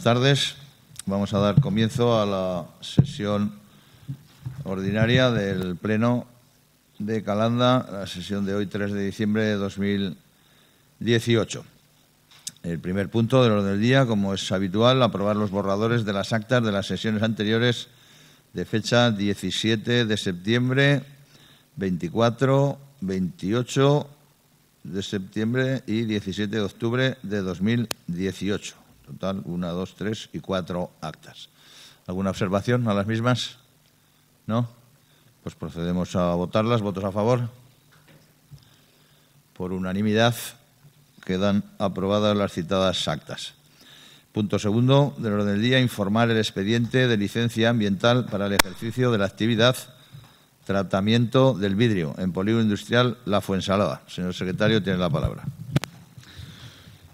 buenas tardes. Vamos a dar comienzo a la sesión ordinaria del Pleno de Calanda, la sesión de hoy, 3 de diciembre de 2018. El primer punto del orden del día, como es habitual, aprobar los borradores de las actas de las sesiones anteriores de fecha 17 de septiembre, 24, 28 de septiembre y 17 de octubre de 2018. Total, una, dos, tres y cuatro actas. ¿Alguna observación a las mismas? ¿No? Pues procedemos a votarlas. ¿Votos a favor? Por unanimidad quedan aprobadas las citadas actas. Punto segundo del orden del día, informar el expediente de licencia ambiental para el ejercicio de la actividad tratamiento del vidrio en Polígono Industrial La Fuensalada. Señor secretario, tiene la palabra.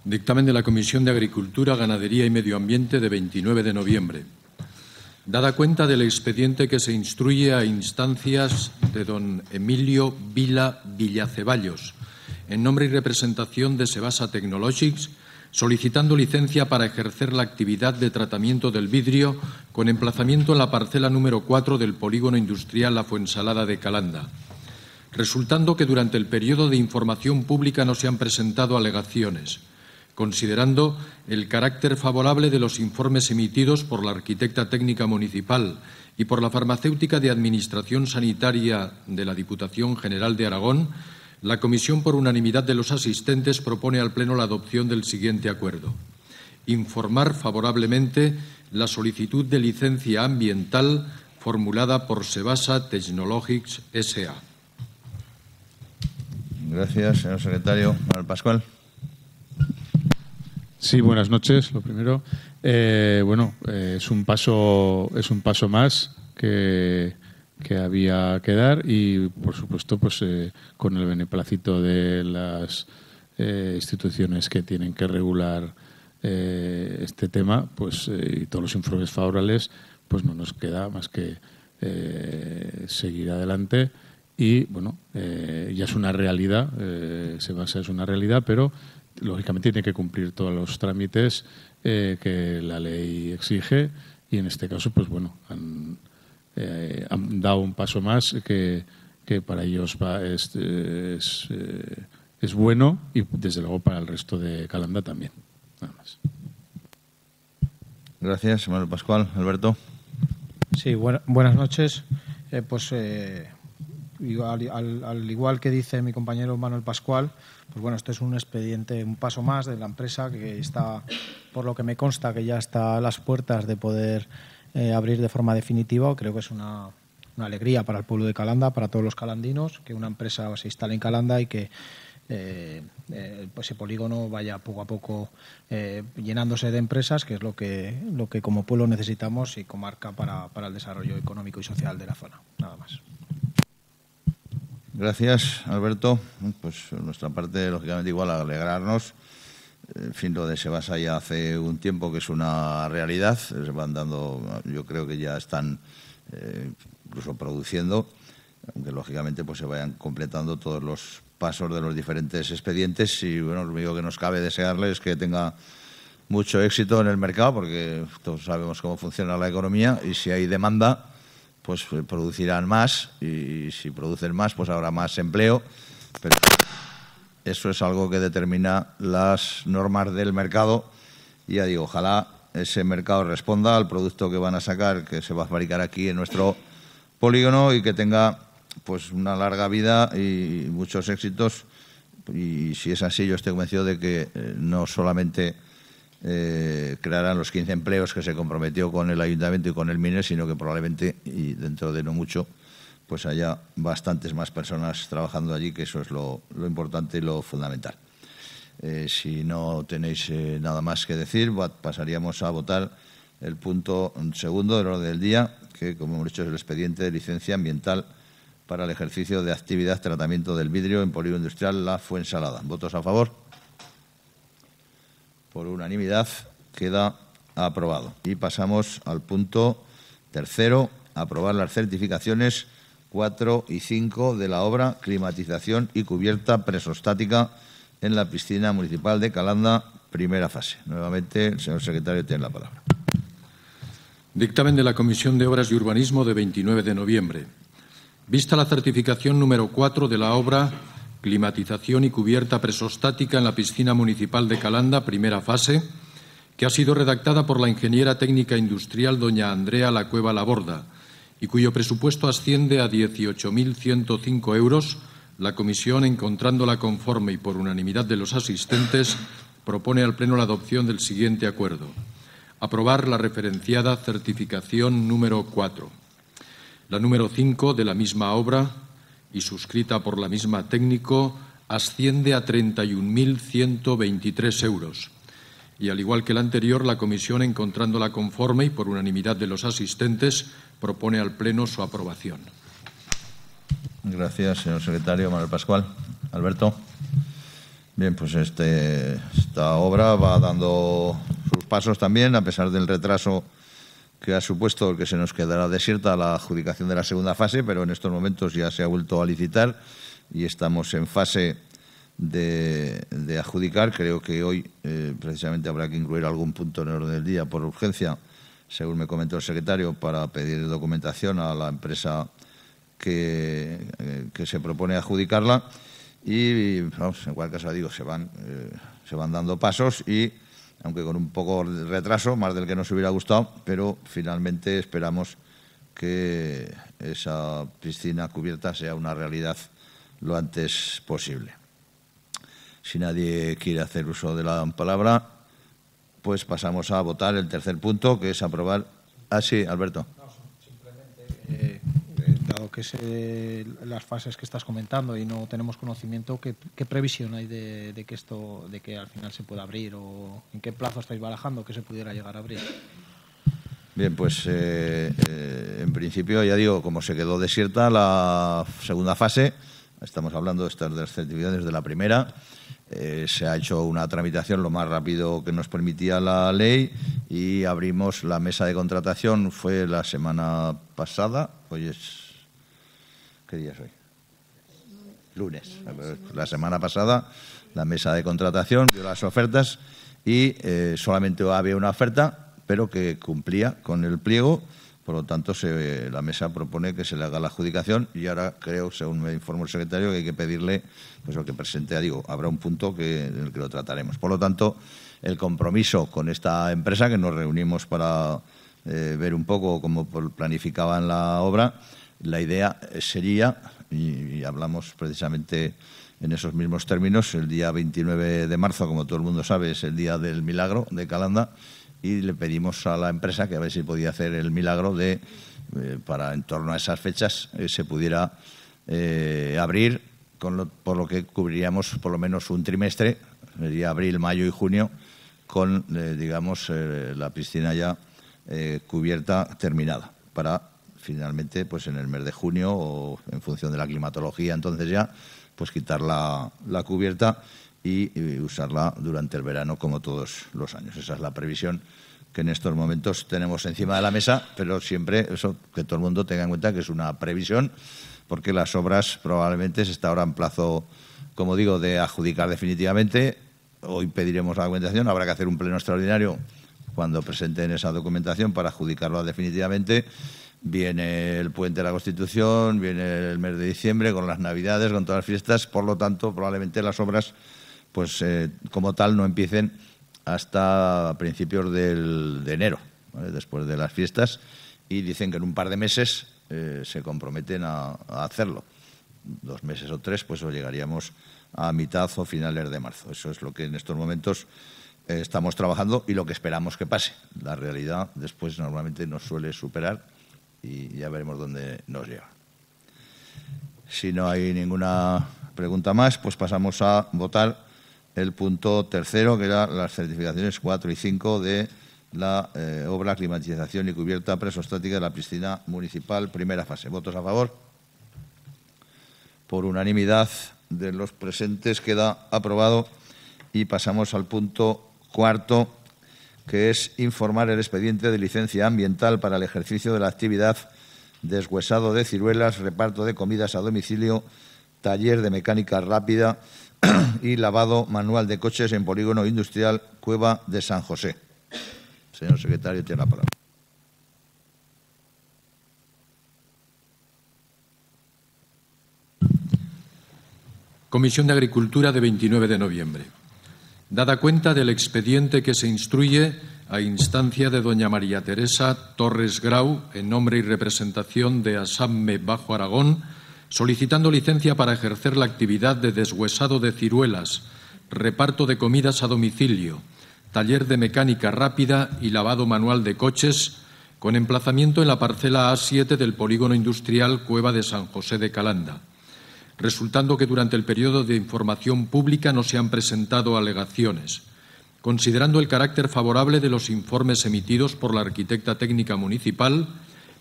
Dictamen de la Comisión de Agricultura, Ganadería y Medio Ambiente de 29 de noviembre. Dada cuenta del expediente que se instruye a instancias de don Emilio Vila Villaceballos, en nombre y representación de Sebasa Technologics, solicitando licencia para ejercer la actividad de tratamiento del vidrio con emplazamiento en la parcela número 4 del polígono industrial La Fuensalada de Calanda, resultando que durante el periodo de información pública no se han presentado alegaciones considerando el carácter favorable de los informes emitidos por la arquitecta técnica municipal y por la farmacéutica de Administración Sanitaria de la Diputación General de Aragón, la Comisión, por unanimidad de los asistentes, propone al Pleno la adopción del siguiente acuerdo. Informar favorablemente la solicitud de licencia ambiental formulada por Sebasa Technologics SA. Gracias, señor secretario. Manuel Pascual. Sí, buenas noches, lo primero. Eh, bueno, eh, es, un paso, es un paso más que, que había que dar y, por supuesto, pues eh, con el beneplácito de las instituciones que tienen que regular este tema pues y todos los informes favorables, pues no nos queda más que seguir adelante y, bueno, ya es una realidad, se basa, en una realidad, pero lógicamente tiene que cumplir todos los trámites eh, que la ley exige y en este caso, pues bueno, han, eh, dado un paso más que, que para ellos va, es, eh, es, bueno y desde luego para el resto de Calanda también. Nada más. Gracias, Manuel Pascual. Alberto. Sí, buenas noches. pues al, igual que dice mi compañero Manuel Pascual, pues bueno, esto es un expediente, un paso más de la empresa que está, por lo que me consta, que ya está a las puertas de poder eh, abrir de forma definitiva. Creo que es una, alegría para el pueblo de Calanda, para todos los calandinos, que una empresa se instale en Calanda y que eh, eh, pues ese polígono vaya poco a poco llenándose de empresas, que es lo que, lo que como pueblo necesitamos y comarca para, para el desarrollo económico y social de la zona. Nada más. Gracias, Alberto. Pues nuestra parte, lógicamente, igual alegrarnos. En fin, lo de Sebasa ya hace un tiempo que es una realidad. Se van dando, yo creo que ya están eh, incluso produciendo, aunque lógicamente pues se vayan completando todos los pasos de los diferentes expedientes. Y bueno, lo único que nos cabe desearles es que tenga mucho éxito en el mercado, porque todos sabemos cómo funciona la economía y si hay demanda, pues eh, producirán más y si producen más, pues habrá más empleo. Pero eso es algo que determina las normas del mercado. Y ya digo, ojalá ese mercado responda al producto que van a sacar, que se va a fabricar aquí en nuestro polígono y que tenga pues una larga vida y muchos éxitos. Y si es así, yo estoy convencido de que eh, no solamente eh, crearán los 15 empleos que se comprometió con el ayuntamiento y con el MINER, sino que probablemente, y dentro de no mucho, pues haya bastantes más personas trabajando allí, que eso es lo, importante y lo fundamental. Eh, si no tenéis eh, nada más que decir, pasaríamos a votar el punto segundo del orden del día, que, como hemos dicho, es el expediente de licencia ambiental para el ejercicio de actividad tratamiento del vidrio en polio industrial La Fuensalada. ¿Votos a favor? Por unanimidad queda aprobado. Y pasamos al punto tercero, aprobar las certificaciones 4 y 5 de la obra Climatización y cubierta presostática en la piscina municipal de Calanda, primera fase. Nuevamente, el señor secretario tiene la palabra. Dictamen de la Comisión de Obras y Urbanismo de 29 de noviembre. Vista la certificación número 4 de la obra climatización y cubierta presostática en la piscina municipal de Calanda, primera fase, que ha sido redactada por la ingeniera técnica industrial doña Andrea Lacueva Laborda y cuyo presupuesto asciende a 18.105 euros, la comisión, encontrándola conforme y por unanimidad de los asistentes, propone al Pleno la adopción del siguiente acuerdo. Aprobar la referenciada certificación número 4. La número 5 de la misma obra y suscrita por la misma técnico asciende a 31.123 euros. Y al igual que la anterior, la Comisión, encontrándola conforme y por unanimidad de los asistentes, propone al Pleno su aprobación. Gracias, señor secretario Manuel Pascual. Alberto. Bien, pues este, esta obra va dando sus pasos también, a pesar del retraso que ha supuesto que se nos quedará desierta la adjudicación de la segunda fase, pero en estos momentos ya se ha vuelto a licitar y estamos en fase de, adjudicar. Creo que hoy eh, precisamente habrá que incluir algún punto en el orden del día por urgencia, según me comentó el secretario, para pedir documentación a la empresa que, eh, que se propone adjudicarla. Y, en cualquier caso, digo, se van, eh, se van dando pasos y aunque con un poco de retraso, más del que nos hubiera gustado, pero finalmente esperamos que esa piscina cubierta sea una realidad lo antes posible. Si nadie quiere hacer uso de la palabra, pues pasamos a votar el tercer punto, que es aprobar. Ah, sí, Alberto. simplemente eh, dado que es eh, las fases que estás comentando y no tenemos conocimiento, ¿qué, qué previsión hay de, que esto, de que al final se pueda abrir o en qué plazo estáis barajando que se pudiera llegar a abrir? Bien, pues eh, eh, en principio, ya digo, como se quedó desierta la segunda fase, estamos hablando de estas de de la primera, se ha hecho una tramitación lo más rápido que nos permitía la ley y abrimos la mesa de contratación, fue la semana pasada, hoy es ¿Qué día es hoy? Lunes. La semana pasada la mesa de contratación vio las ofertas y eh, solamente había una oferta, pero que cumplía con el pliego. Por lo tanto, se, la mesa propone que se le haga la adjudicación y ahora creo, según me informó el secretario, que hay que pedirle pues, lo que presente a Digo. Habrá un punto que, en el que lo trataremos. Por lo tanto, el compromiso con esta empresa, que nos reunimos para eh, ver un poco cómo planificaban la obra, la idea sería, y, hablamos precisamente en esos mismos términos, el día 29 de marzo, como todo el mundo sabe, es el día del milagro de Calanda, y le pedimos a la empresa que a ver si podía hacer el milagro de, eh, para en torno a esas fechas, eh, se pudiera eh, abrir, con por lo que cubriríamos por lo menos un trimestre, sería abril, mayo y junio, con, digamos, la piscina ya cubierta, terminada, para finalmente pues en el mes de junio o en función de la climatología entonces ya pues quitar la, cubierta y, usarla durante el verano como todos los años. Esa es la previsión que en estos momentos tenemos encima de la mesa, pero siempre eso que todo el mundo tenga en cuenta que es una previsión porque las obras probablemente se está ahora en plazo, como digo, de adjudicar definitivamente. o impediremos la documentación, habrá que hacer un pleno extraordinario cuando presenten esa documentación para adjudicarlo definitivamente viene el puente de la Constitución, viene el mes de diciembre con las Navidades, con todas las fiestas, por lo tanto, probablemente las obras, pues eh, como tal, no empiecen hasta principios del, de enero, después de las fiestas, y dicen que en un par de meses eh, se comprometen a, hacerlo. Dos meses o tres, pues o llegaríamos a mitad o finales de marzo. Eso es lo que en estos momentos eh, estamos trabajando y lo que esperamos que pase. La realidad después normalmente nos suele superar y ya veremos dónde nos lleva. Si no hay ninguna pregunta más, pues pasamos a votar el punto tercero, que era las certificaciones 4 y 5 de la eh, obra climatización y cubierta presostática de la piscina municipal, primera fase. ¿Votos a favor? Por unanimidad de los presentes queda aprobado y pasamos al punto cuarto que es informar el expediente de licencia ambiental para el ejercicio de la actividad deshuesado de ciruelas, reparto de comidas a domicilio, taller de mecánica rápida y lavado manual de coches en polígono industrial Cueva de San José. Señor secretario, tiene la palabra. Comisión de Agricultura de 29 de noviembre dada cuenta del expediente que se instruye a instancia de doña María Teresa Torres Grau, en nombre y representación de ASAMME Bajo Aragón, solicitando licencia para ejercer la actividad de deshuesado de ciruelas, reparto de comidas a domicilio, taller de mecánica rápida y lavado manual de coches, con emplazamiento en la parcela A7 del polígono industrial Cueva de San José de Calanda resultando que durante el periodo de información pública no se han presentado alegaciones. Considerando el carácter favorable de los informes emitidos por la arquitecta técnica municipal,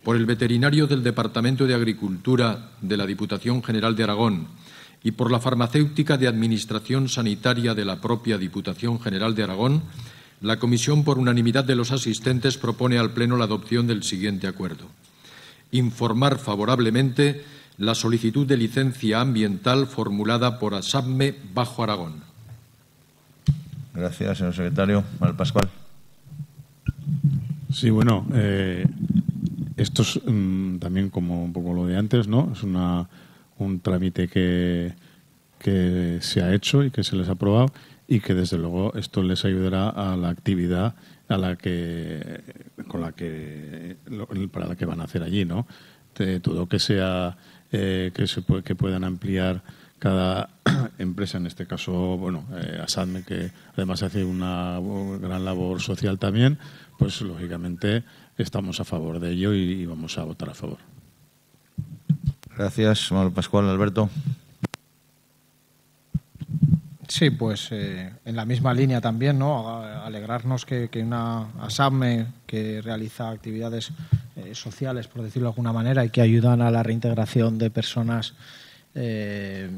por el veterinario del Departamento de Agricultura de la Diputación General de Aragón y por la farmacéutica de Administración Sanitaria de la propia Diputación General de Aragón, la Comisión, por unanimidad de los asistentes, propone al Pleno la adopción del siguiente acuerdo. Informar favorablemente la solicitud de licencia ambiental formulada por ASAMME Bajo Aragón. Gracias, señor secretario. Manuel Pascual. Sí, bueno, eh, esto es mm, también como un poco lo de antes, ¿no? Es una, un trámite que, se ha hecho y que se les ha aprobado y que desde luego esto les ayudará a la actividad a la que con la que para la que van a hacer allí, ¿no? De eh, todo que sea eh, que, se que puedan ampliar cada empresa, en este caso, bueno, eh, ASADME, que además hace una gran labor social también, pues lógicamente estamos a favor de ello y, vamos a votar a favor. Gracias, Manuel Pascual, Alberto. Sí, pues eh, en la misma línea también, ¿no? Alegrarnos que, una ASAME que realiza actividades eh, sociales, por decirlo de alguna manera, y que ayudan a la reintegración de personas eh,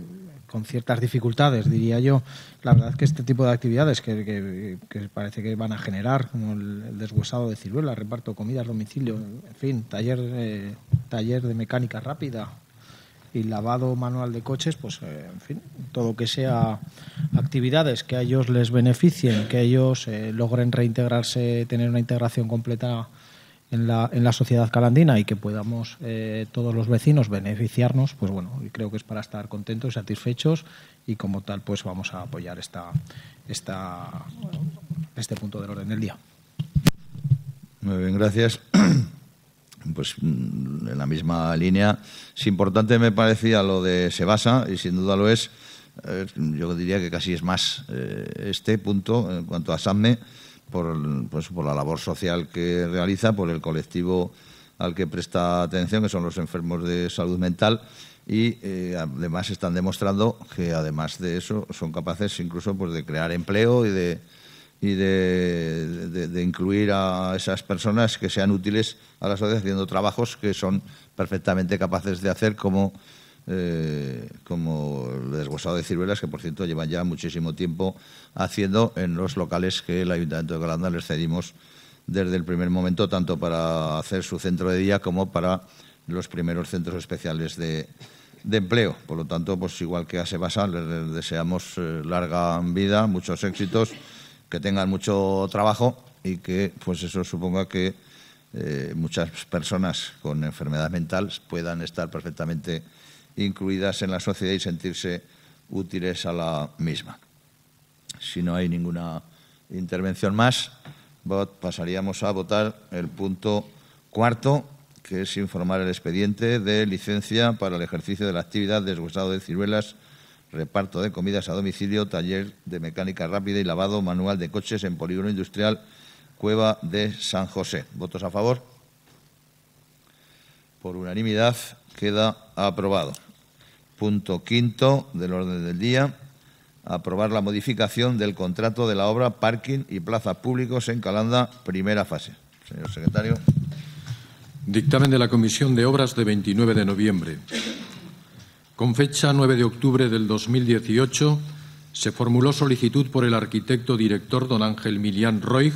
con ciertas dificultades, diría yo. La verdad que este tipo de actividades que, parece que van a generar, como el, deshuesado de ciruelas, reparto de comidas, domicilio, en fin, taller, taller de mecánica rápida, y lavado manual de coches, pues eh, en fin, todo que sea actividades que a ellos les beneficien, que ellos eh, logren reintegrarse, tener una integración completa en la, en la sociedad calandina y que podamos eh, todos los vecinos beneficiarnos, pues bueno, creo que es para estar contentos y satisfechos y como tal pues vamos a apoyar esta, esta, este punto del orden del día. Muy bien, gracias pues mm, en la misma línea. Si importante me parecía lo de Sebasa, y sin duda lo es, eh, yo diría que casi es más eh, este punto en cuanto a SAMME, por, pues, por la labor social que realiza, por el colectivo al que presta atención, que son los enfermos de salud mental, y eh, además están demostrando que además de eso son capaces incluso pues, de crear empleo y de y de, incluir a esas personas que sean útiles a la sociedad haciendo trabajos que son perfectamente capaces de hacer como, eh, como el desgosado de ciruelas, que por cierto llevan ya muchísimo tiempo haciendo en los locales que el Ayuntamiento de Granada les cedimos desde el primer momento, tanto para hacer su centro de día como para los primeros centros especiales de, de empleo. Por lo tanto, pues igual que a Sebasa, les deseamos eh, larga vida, muchos éxitos que tengan mucho trabajo y que pues eso suponga que eh, muchas personas con enfermedad mental puedan estar perfectamente incluidas en la sociedad y sentirse útiles a la misma. Si no hay ninguna intervención más, pasaríamos a votar el punto cuarto, que es informar el expediente de licencia para el ejercicio de la actividad de desgustado de ciruelas reparto de comidas a domicilio, taller de mecánica rápida y lavado manual de coches en polígono industrial Cueva de San José. ¿Votos a favor? Por unanimidad queda aprobado. Punto quinto del orden del día. Aprobar la modificación del contrato de la obra Parking y Plazas Públicos en Calanda, primera fase. Señor secretario. Dictamen de la Comisión de Obras de 29 de noviembre. Con fecha 9 de octubre del 2018 se formuló solicitud por el arquitecto director don Ángel Milián Roig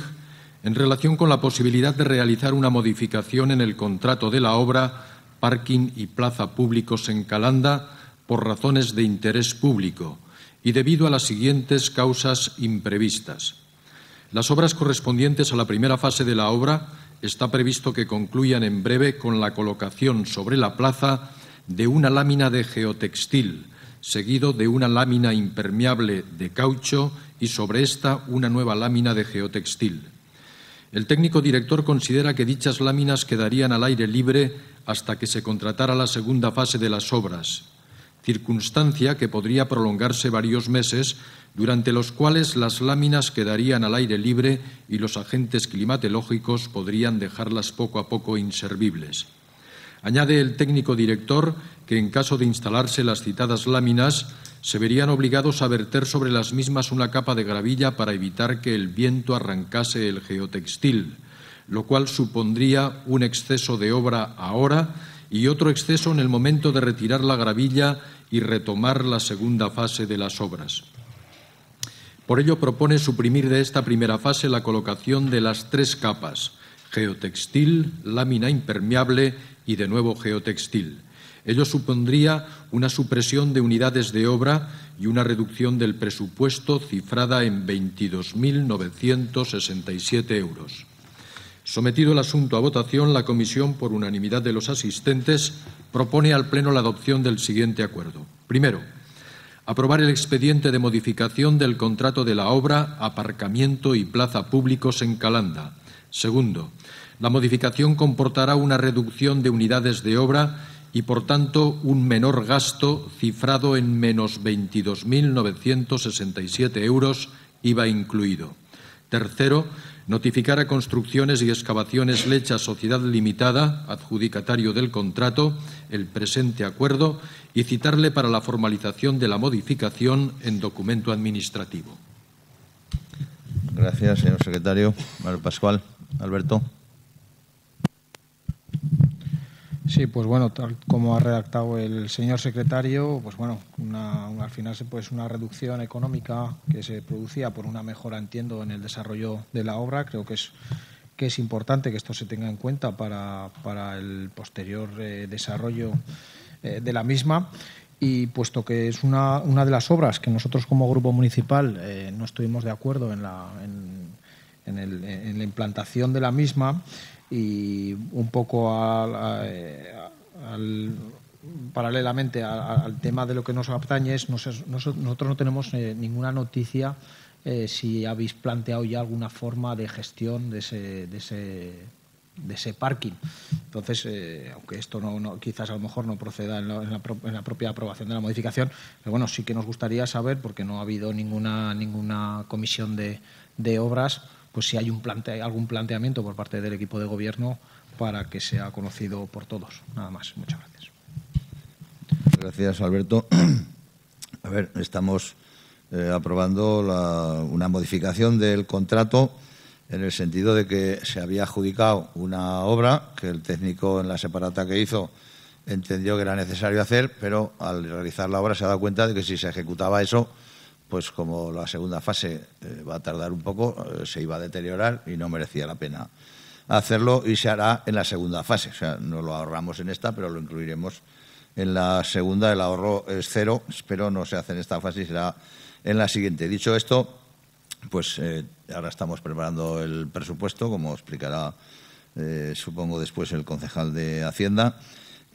en relación con la posibilidad de realizar una modificación en el contrato de la obra Parking y Plaza Públicos en Calanda por razones de interés público y debido a las siguientes causas imprevistas. Las obras correspondientes a la primera fase de la obra está previsto que concluyan en breve con la colocación sobre la plaza de una lámina de geotextil, seguido de una lámina impermeable de caucho y sobre esta una nueva lámina de geotextil. El técnico director considera que dichas láminas quedarían al aire libre hasta que se contratara la segunda fase de las obras, circunstancia que podría prolongarse varios meses, durante los cuales las láminas quedarían al aire libre y los agentes climatológicos podrían dejarlas poco a poco inservibles. Añade el técnico director que en caso de instalarse las citadas láminas se verían obligados a verter sobre las mismas una capa de gravilla para evitar que el viento arrancase el geotextil, lo cual supondría un exceso de obra ahora y otro exceso en el momento de retirar la gravilla y retomar la segunda fase de las obras. Por ello propone suprimir de esta primera fase la colocación de las tres capas, geotextil, lámina impermeable y de nuevo geotextil. Ello supondría una supresión de unidades de obra y una reducción del presupuesto cifrada en 22.967 euros. Sometido el asunto a votación, la Comisión, por unanimidad de los asistentes, propone al Pleno la adopción del siguiente acuerdo. Primero, aprobar el expediente de modificación del contrato de la obra Aparcamiento y Plaza Públicos en Calanda. Segundo, la modificación comportará una reducción de unidades de obra y, por tanto, un menor gasto cifrado en menos 22.967 euros, IVA incluido. Tercero, notificar a Construcciones y Excavaciones Lecha Sociedad Limitada, adjudicatario del contrato, el presente acuerdo y citarle para la formalización de la modificación en documento administrativo. Gracias, señor secretario. Pascual. Alberto. Sí, pues bueno, tal como ha redactado el señor secretario, pues bueno, al final pues una reducción económica que se producía por una mejora, entiendo, en el desarrollo de la obra. Creo que es que es importante que esto se tenga en cuenta para, el posterior eh, desarrollo eh, de la misma. Y puesto que es una, una, de las obras que nosotros como grupo municipal eh, no estuvimos de acuerdo en la, en la implantación de la misma, y un poco paralelamente al tema de lo que nos atañe es nosotros no tenemos eh, ninguna noticia eh, si habéis planteado ya alguna forma de gestión de ese, de ese, de ese parking. Entonces, eh, aunque esto no, quizás a lo mejor no proceda en la, en la, propia aprobación de la modificación, pero bueno, sí que nos gustaría saber, porque no ha habido ninguna, ninguna comisión de obras, pues si hay algún planteamiento por parte del equipo de gobierno para que sea conocido por todos. Nada más. Muchas gracias. Gracias, Alberto. A ver, estamos eh, aprobando una modificación del contrato en el sentido de que se había adjudicado una obra que el técnico en la separata que hizo entendió que era necesario hacer, pero al realizar la obra se ha dado cuenta de que si se ejecutaba eso pues como la segunda fase eh, va a tardar un poco, eh, se iba a deteriorar y no merecía la pena hacerlo y se hará en la segunda fase. O sea, no lo ahorramos en esta, pero lo incluiremos en la segunda. El ahorro es cero, pero no se hace en esta fase y será en la siguiente. Dicho esto, pues eh, ahora estamos preparando el presupuesto, como explicará, supongo, después el concejal de Hacienda.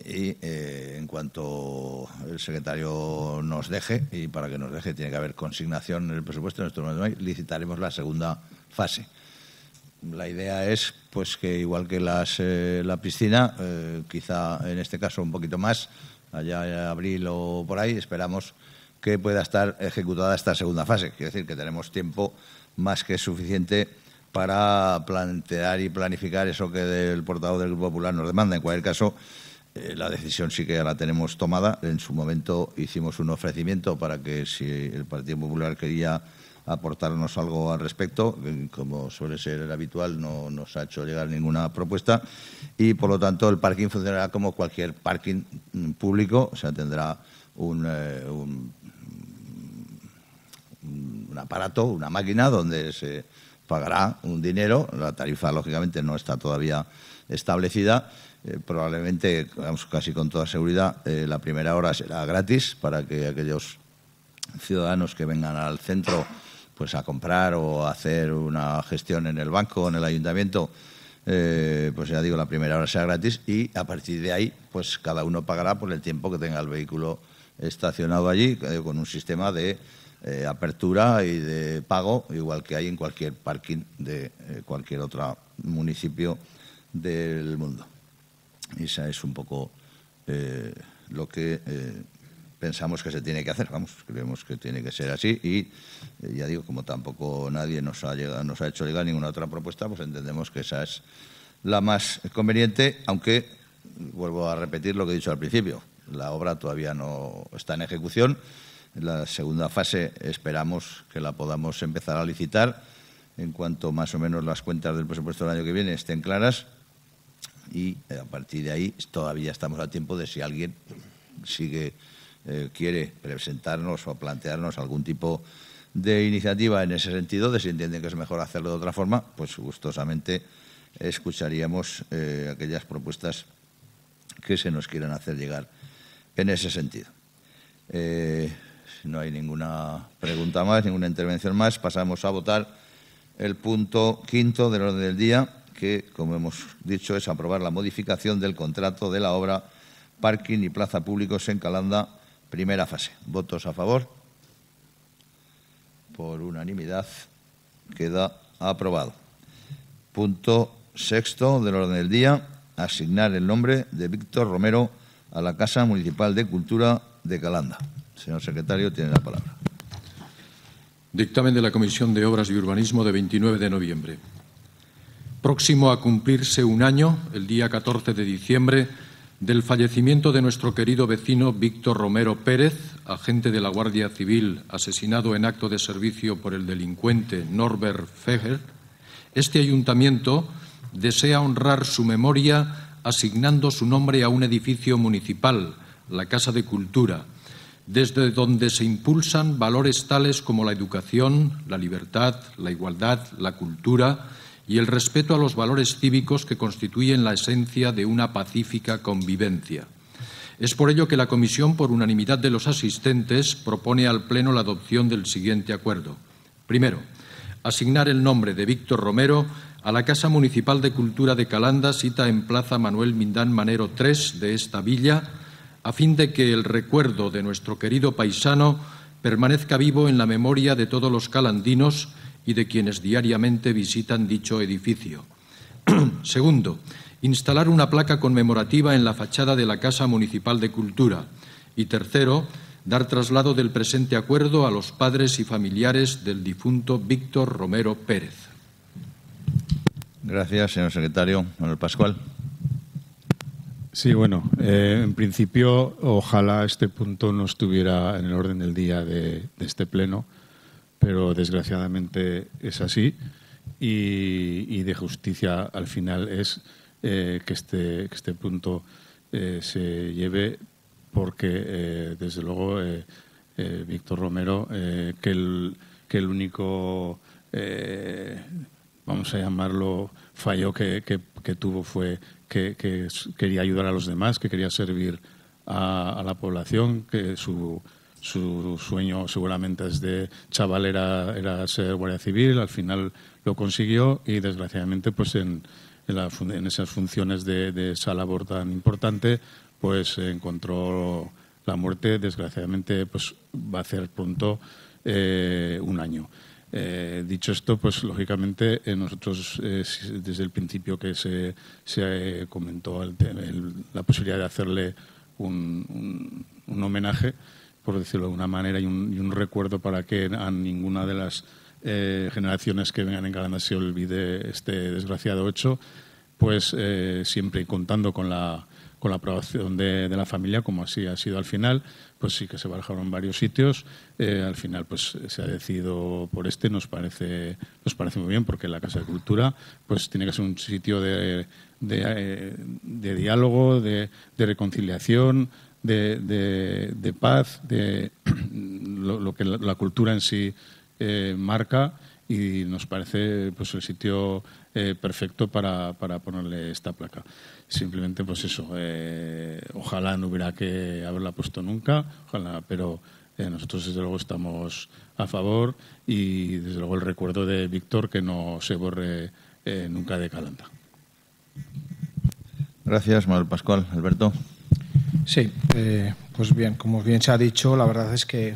Y eh, en cuanto el secretario nos deje, y para que nos deje tiene que haber consignación en el presupuesto, en nuestro licitaremos la segunda fase. La idea es pues que igual que las, eh, la piscina, eh, quizá en este caso un poquito más, allá en abril o por ahí, esperamos que pueda estar ejecutada esta segunda fase. quiero decir que tenemos tiempo más que suficiente para plantear y planificar eso que el portavoz del Grupo Popular nos demanda. En cualquier caso, eh, la decisión sí que la tenemos tomada. En su momento hicimos un ofrecimiento para que si el Partido Popular quería aportarnos algo al respecto, como suele ser el habitual, no nos ha hecho llegar ninguna propuesta y por lo tanto el parking funcionará como cualquier parking público, o sea, tendrá un eh, aparato, una máquina donde se pagará un dinero, la tarifa lógicamente no está todavía establecida eh, probablemente, vamos, casi con toda seguridad, eh, la primera hora será gratis para que aquellos ciudadanos que vengan al centro pues a comprar o a hacer una gestión en el banco o en el ayuntamiento, eh, pues ya digo, la primera hora será gratis y a partir de ahí, pues cada uno pagará por el tiempo que tenga el vehículo estacionado allí con un sistema de apertura y de pago, igual que hay en cualquier parking de cualquier otro municipio del mundo. Esa es un poco eh, lo que eh, pensamos que se tiene que hacer. Vamos, creemos que tiene que ser así y eh, ya digo, como tampoco nadie nos ha, llegado, nos ha hecho llegar ninguna otra propuesta, pues entendemos que esa es la más conveniente, aunque vuelvo a repetir lo que he dicho al principio. La obra todavía no está en ejecución. La segunda fase esperamos que la podamos empezar a licitar en cuanto más o menos las cuentas del presupuesto del año que viene estén claras y eh, a partir de ahí todavía estamos a tiempo de si alguien sigue eh, quiere presentarnos o plantearnos algún tipo de iniciativa en ese sentido, de si entienden que es mejor hacerlo de otra forma, pues gustosamente escucharíamos eh, aquellas propuestas que se nos quieran hacer llegar en ese sentido. Si no hay ninguna pregunta más, ninguna intervención más. Pasamos a votar el punto quinto del orden del día que, como hemos dicho, es aprobar la modificación del contrato de la obra Parking y Plaza Públicos en Calanda, primera fase. ¿Votos a favor? Por unanimidad queda aprobado. Punto sexto del orden del día, asignar el nombre de Víctor Romero a la Casa Municipal de Cultura de Calanda. Señor secretario, tiene la palabra. Dictamen de la Comisión de Obras y Urbanismo de 29 de noviembre próximo a cumplirse un año, el día 14 de diciembre, del fallecimiento de nuestro querido vecino Víctor Romero Pérez, agente de la Guardia Civil asesinado en acto de servicio por el delincuente Norbert Feger, este ayuntamiento desea honrar su memoria asignando su nombre a un edificio municipal, la Casa de Cultura, desde donde se impulsan valores tales como la educación, la libertad, la igualdad, la cultura, y el respeto a los valores cívicos que constituyen la esencia de una pacífica convivencia. Es por ello que la Comisión, por unanimidad de los asistentes, propone al Pleno la adopción del siguiente acuerdo. Primero, asignar el nombre de Víctor Romero a la Casa Municipal de Cultura de Calanda, ...sita en Plaza Manuel Mindán Manero 3 de esta villa, a fin de que el recuerdo de nuestro querido paisano permanezca vivo en la memoria de todos los calandinos y de quienes diariamente visitan dicho edificio. Segundo, instalar una placa conmemorativa en la fachada de la Casa Municipal de Cultura. Y tercero, dar traslado del presente acuerdo a los padres y familiares del difunto Víctor Romero Pérez. Gracias, señor secretario. Manuel Pascual. Sí, bueno, eh, en principio, ojalá este punto no estuviera en el orden del día de este pleno pero desgraciadamente es así y, de justicia al final es eh, que, este, este punto eh, se lleve porque eh, desde luego Víctor Romero que, el, que el único vamos a llamarlo fallo que, que, tuvo fue que, quería ayudar a los demás que quería servir a la población que su su sueño seguramente desde chaval era, era ser guardia civil, al final lo consiguió y desgraciadamente pues en, en, esas funciones de, esa labor tan importante pues encontró la muerte, desgraciadamente pues va a hacer pronto eh, un año. Eh, dicho esto, pues lógicamente eh, nosotros desde el principio que se, se comentó la posibilidad de hacerle un homenaje, por decirlo de una manera, y un, recuerdo para que a ninguna de las eh, generaciones que vengan en Calanda se olvide este desgraciado hecho, pues eh, siempre contando con la, con la aprobación de, la familia, como así ha sido al final, pues sí que se bajaron varios sitios. Eh, al final, pues se ha decidido por este, nos parece, nos parece muy bien, porque la Casa de Cultura pues tiene que ser un sitio de, de, de diálogo, de, reconciliación, de, de, paz, de lo, que la, cultura en sí eh, marca y nos parece pues, el sitio eh, perfecto para, para, ponerle esta placa. Simplemente, pues eso, eh, ojalá no hubiera que haberla puesto nunca, ojalá, pero nosotros desde luego estamos a favor y desde luego el recuerdo de Víctor que no se borre nunca de Calanda. Gracias, Manuel Pascual. Alberto. Sí, eh, pues bien, como bien se ha dicho, la verdad es que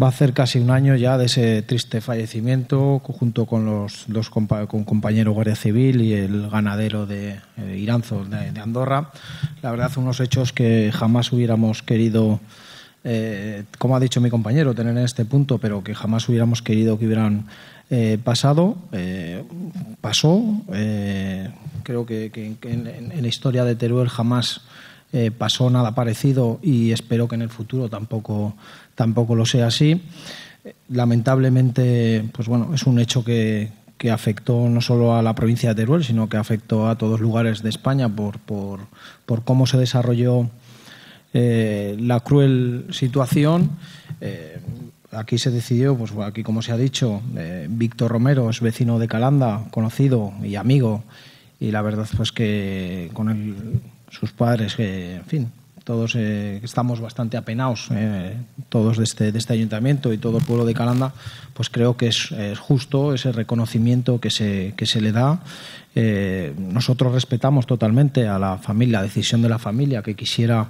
va a hacer casi un año ya de ese triste fallecimiento, junto con los dos compañero guardia civil y el ganadero de Iranzo de, Andorra. La verdad, unos hechos que jamás hubiéramos querido, eh, como ha dicho mi compañero, tener en este punto, pero que jamás hubiéramos querido que hubieran eh, pasado. pasó. creo que, en, la historia de Teruel jamás eh, pasó nada parecido y espero que en el futuro tampoco, tampoco lo sea así. Lamentablemente, pues bueno, es un hecho que, afectó no solo a la provincia de Teruel, sino que afectó a todos lugares de España por, cómo se desarrolló eh, la cruel situación. Eh, aquí se decidió, pues aquí como se ha dicho, Víctor Romero es vecino de Calanda, conocido y amigo, y la verdad pues que con el sus padres, que, en fin, todos eh, estamos bastante apenados, eh, todos este, de este, ayuntamiento y todo el pueblo de Calanda, pues creo que es, justo ese reconocimiento que se, se le da. Eh, nosotros respetamos totalmente a la familia, la decisión de la familia que quisiera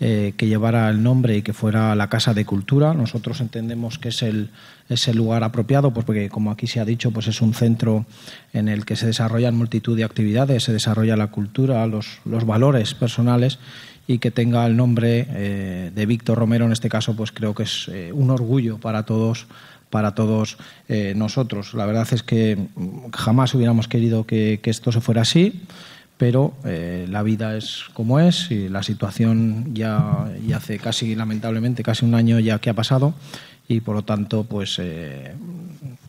eh, que llevara el nombre y que fuera la Casa de Cultura. Nosotros entendemos que es el, es el lugar apropiado, pues porque como aquí se ha dicho, pues es un centro en el que se desarrollan multitud de actividades, se desarrolla la cultura, los, valores personales y que tenga el nombre eh, de Víctor Romero en este caso, pues creo que es eh, un orgullo para todos para todos nosotros. La verdad es que jamás hubiéramos querido que esto se fuera así pero eh, la vida es como es y la situación ya, ya, hace casi, lamentablemente, casi un año ya que ha pasado y por lo tanto, pues eh,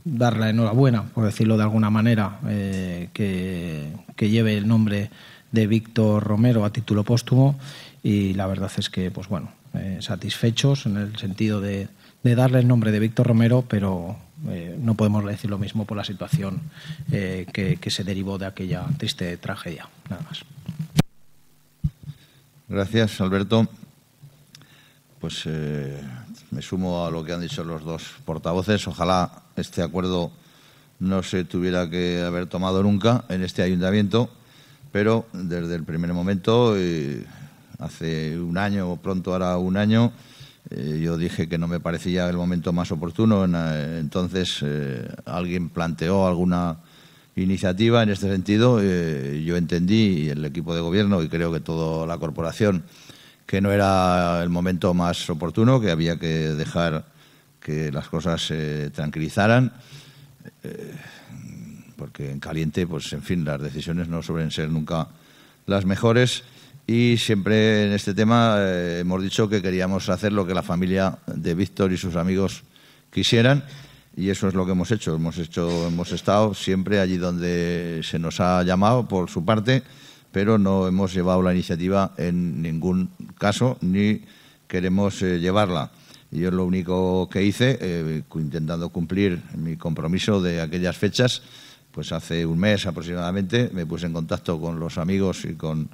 dar la enhorabuena, por decirlo de alguna manera, eh, que, que, lleve el nombre de Víctor Romero a título póstumo y la verdad es que, pues bueno, eh, satisfechos en el sentido de, de darle el nombre de Víctor Romero, pero eh, no podemos decir lo mismo por la situación eh, que, se derivó de aquella triste tragedia. Nada más. Gracias, Alberto. Pues eh, me sumo a lo que han dicho los dos portavoces. Ojalá este acuerdo no se tuviera que haber tomado nunca en este ayuntamiento, pero desde el primer momento, hace un año o pronto hará un año, eh, yo dije que no me parecía el momento más oportuno. Eh, entonces eh, alguien planteó alguna iniciativa en este sentido. yo entendí, y el equipo de gobierno y creo que toda la corporación, que no era el momento más oportuno, que había que dejar que las cosas se tranquilizaran, porque en caliente, pues en fin, las decisiones no suelen ser nunca las mejores. Y siempre en este tema eh, hemos dicho que queríamos hacer lo que la familia de Víctor y sus amigos quisieran y eso es lo que hemos hecho. Hemos hecho, hemos estado siempre allí donde se nos ha llamado por su parte, pero no hemos llevado la iniciativa en ningún caso ni queremos eh, llevarla. Y yo lo único que hice, eh, intentando cumplir mi compromiso de aquellas fechas, pues hace un mes aproximadamente me puse en contacto con los amigos y con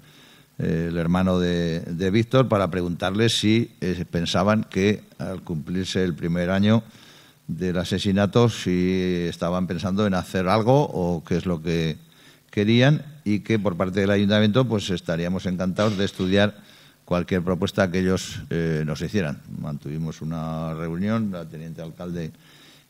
el hermano de, Víctor, para preguntarles si eh, pensaban que al cumplirse el primer año del asesinato, si estaban pensando en hacer algo o qué es lo que querían y que por parte del ayuntamiento pues estaríamos encantados de estudiar cualquier propuesta que ellos eh, nos hicieran. Mantuvimos una reunión, la teniente alcalde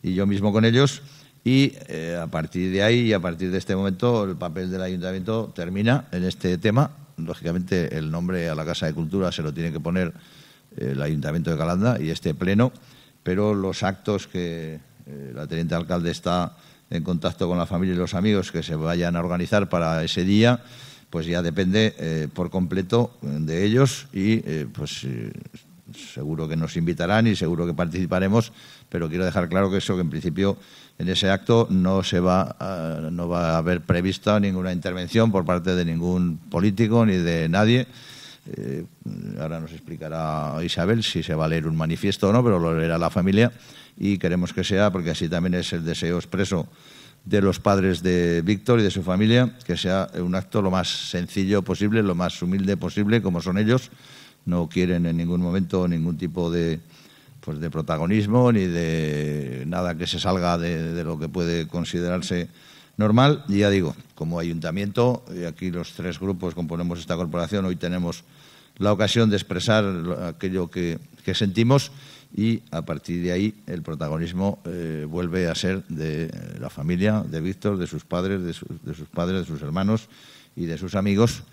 y yo mismo con ellos, y eh, a partir de ahí y a partir de este momento el papel del ayuntamiento termina en este tema lógicamente el nombre a la Casa de Cultura se lo tiene que poner eh, el Ayuntamiento de Calanda y este pleno, pero los actos que eh, la teniente alcalde está en contacto con la familia y los amigos que se vayan a organizar para ese día, pues ya depende eh, por completo de ellos y pues seguro que nos invitarán y seguro que participaremos pero quiero dejar claro que eso que en principio en ese acto no se va a, eh, no va a haber prevista ninguna intervención por parte de ningún político ni de nadie. Eh, ahora nos explicará Isabel si se va a leer un manifiesto o no, pero lo leerá la familia y queremos que sea, porque así también es el deseo expreso de los padres de Víctor y de su familia, que sea un acto lo más sencillo posible, lo más humilde posible, como son ellos. No quieren en ningún momento ningún tipo de, pues de protagonismo ni de nada que se salga de, lo que puede considerarse normal. Y ya digo, como ayuntamiento, aquí los tres grupos componemos esta corporación, hoy tenemos la ocasión de expresar aquello que, sentimos y a partir de ahí el protagonismo eh, vuelve a ser de la familia, de Víctor, de sus padres, de, de sus padres, de sus hermanos y de sus amigos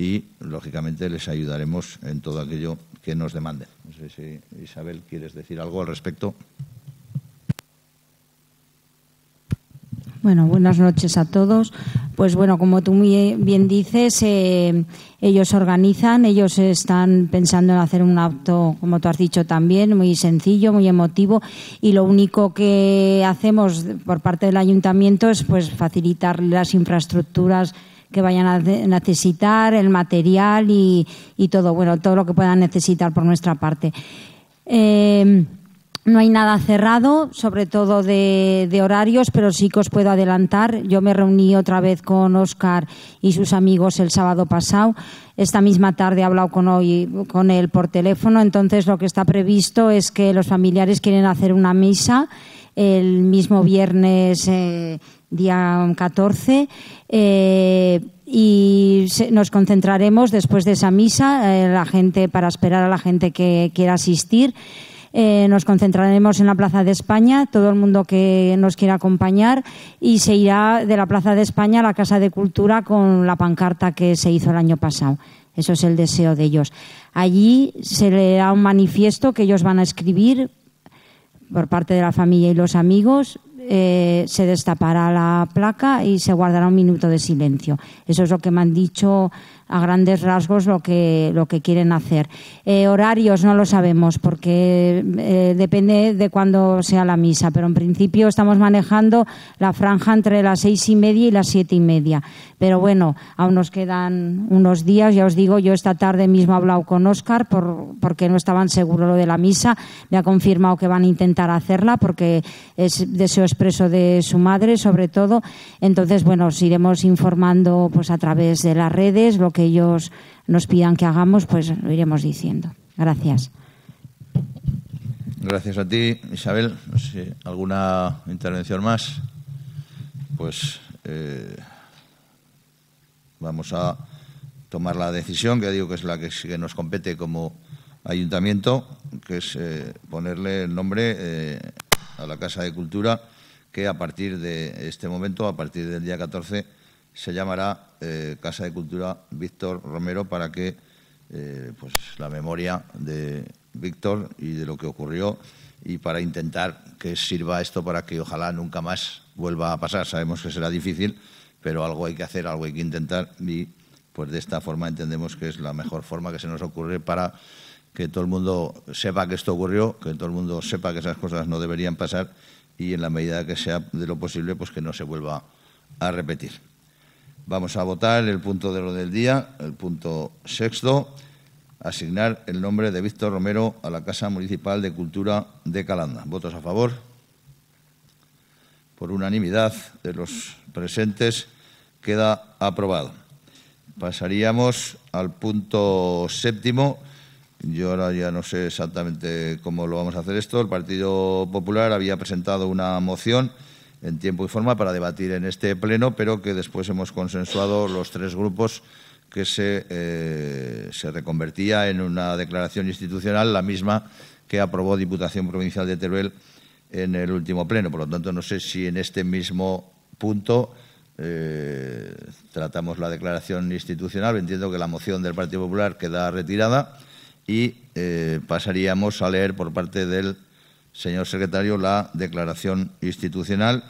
y, lógicamente, les ayudaremos en todo aquello que nos demanden. No sé si, Isabel, ¿quieres decir algo al respecto? Bueno, buenas noches a todos. Pues bueno, como tú bien dices, eh, ellos organizan, ellos están pensando en hacer un acto, como tú has dicho también, muy sencillo, muy emotivo y lo único que hacemos por parte del ayuntamiento es pues facilitar las infraestructuras que vayan a necesitar, el material y, todo, bueno, todo lo que puedan necesitar por nuestra parte. Em, no hay nada cerrado, sobre todo de, de, horarios, pero sí que os puedo adelantar. Yo me reuní otra vez con Oscar y sus amigos el sábado pasado. Esta misma tarde he hablado con, hoy, con él por teléfono. Entonces, lo que está previsto es que los familiares quieren hacer una misa el mismo viernes eh, día 14. Eh, y nos concentraremos después de esa misa, eh, la gente, para esperar a la gente que quiera asistir. nos concentraremos en la Plaza de España, todo el mundo que nos quiera acompañar, y se irá de la Plaza de España a la Casa de Cultura con la pancarta que se hizo el año pasado. Eso es el deseo de ellos. Allí se le da un manifiesto que ellos van a escribir por parte de la familia y los amigos, eh, se destapará la placa y se guardará un minuto de silencio. Eso es lo que me han dicho a grandes rasgos lo que, lo que quieren hacer. Eh, horarios no lo sabemos porque eh, depende de cuándo sea la misa, pero en principio estamos manejando la franja entre las seis y media y las siete y media. Pero mm. bueno, aún nos quedan unos días. Ya os digo, yo esta tarde mismo he hablado con Oscar por, porque no estaban seguros lo de la misa. Me ha confirmado que van a intentar hacerla porque es deseo expreso de su madre, sobre todo. Entonces, bueno, os iremos informando pues a través de las redes lo que ellos nos pidan que hagamos, pues lo iremos diciendo. Gracias. Gracias a ti, Isabel. No ¿Alguna intervención más? Pues eh, Vamos a tomar la decisión, que digo que es la que, nos compete como ayuntamiento, que es eh, ponerle el nombre eh, a la Casa de Cultura, que a partir de este momento, a partir del día 14, se llamará eh, Casa de Cultura Víctor Romero para que pues la memoria de Víctor y de lo que ocurrió y para intentar que sirva esto para que ojalá nunca más vuelva a pasar. Sabemos que será difícil, pero algo hay que hacer, algo hay que intentar y pues de esta forma entendemos que es la mejor forma que se nos ocurre para que todo el mundo sepa que esto ocurrió, que todo el mundo sepa que esas cosas no deberían pasar y en la medida que sea de lo posible pues que no se vuelva a repetir. Vamos a votar el punto de lo del día, el punto sexto, asignar el nombre de Víctor Romero a la Casa Municipal de Cultura de Calanda. ¿Votos a favor? Por unanimidad de los presentes. Queda aprobado. Pasaríamos al punto séptimo. Yo ahora ya no sé exactamente cómo lo vamos a hacer esto. El Partido Popular había presentado una moción en tiempo y forma para debatir en este pleno, pero que después hemos consensuado los tres grupos que se, eh, se reconvertía en una declaración institucional, la misma que aprobó Diputación Provincial de Teruel en el último pleno. Por lo tanto, no sé si en este mismo punto eh, tratamos la declaración institucional. Entiendo que la moción del Partido Popular queda retirada y eh, pasaríamos a leer por parte del señor secretario la declaración institucional.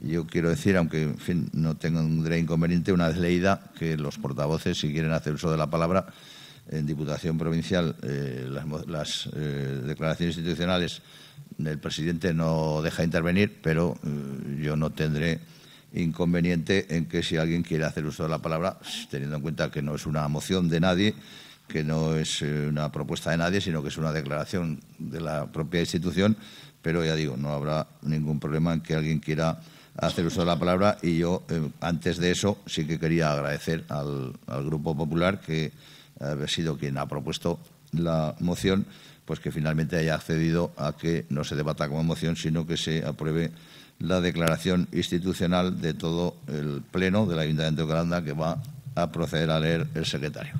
Yo quiero decir, aunque en fin, no tendré inconveniente, una vez leída, que los portavoces, si quieren hacer uso de la palabra, en Diputación Provincial eh, las, declaraciones institucionales del presidente no deja intervenir, pero yo no tendré inconveniente en que si alguien quiere hacer uso de la palabra, teniendo en cuenta que no es una moción de nadie, que no es eh, una propuesta de nadie, sino que es una declaración de la propia institución, pero ya digo, no habrá ningún problema en que alguien quiera hacer uso de la palabra y yo, eh, antes de eso, sí que quería agradecer al, al Grupo Popular que ha sido quien ha propuesto la moción, pues que finalmente haya accedido a que no se debata como moción, sino que se apruebe la declaración institucional de todo el Pleno del Ayuntamiento de Calanda que va a proceder a leer el secretario.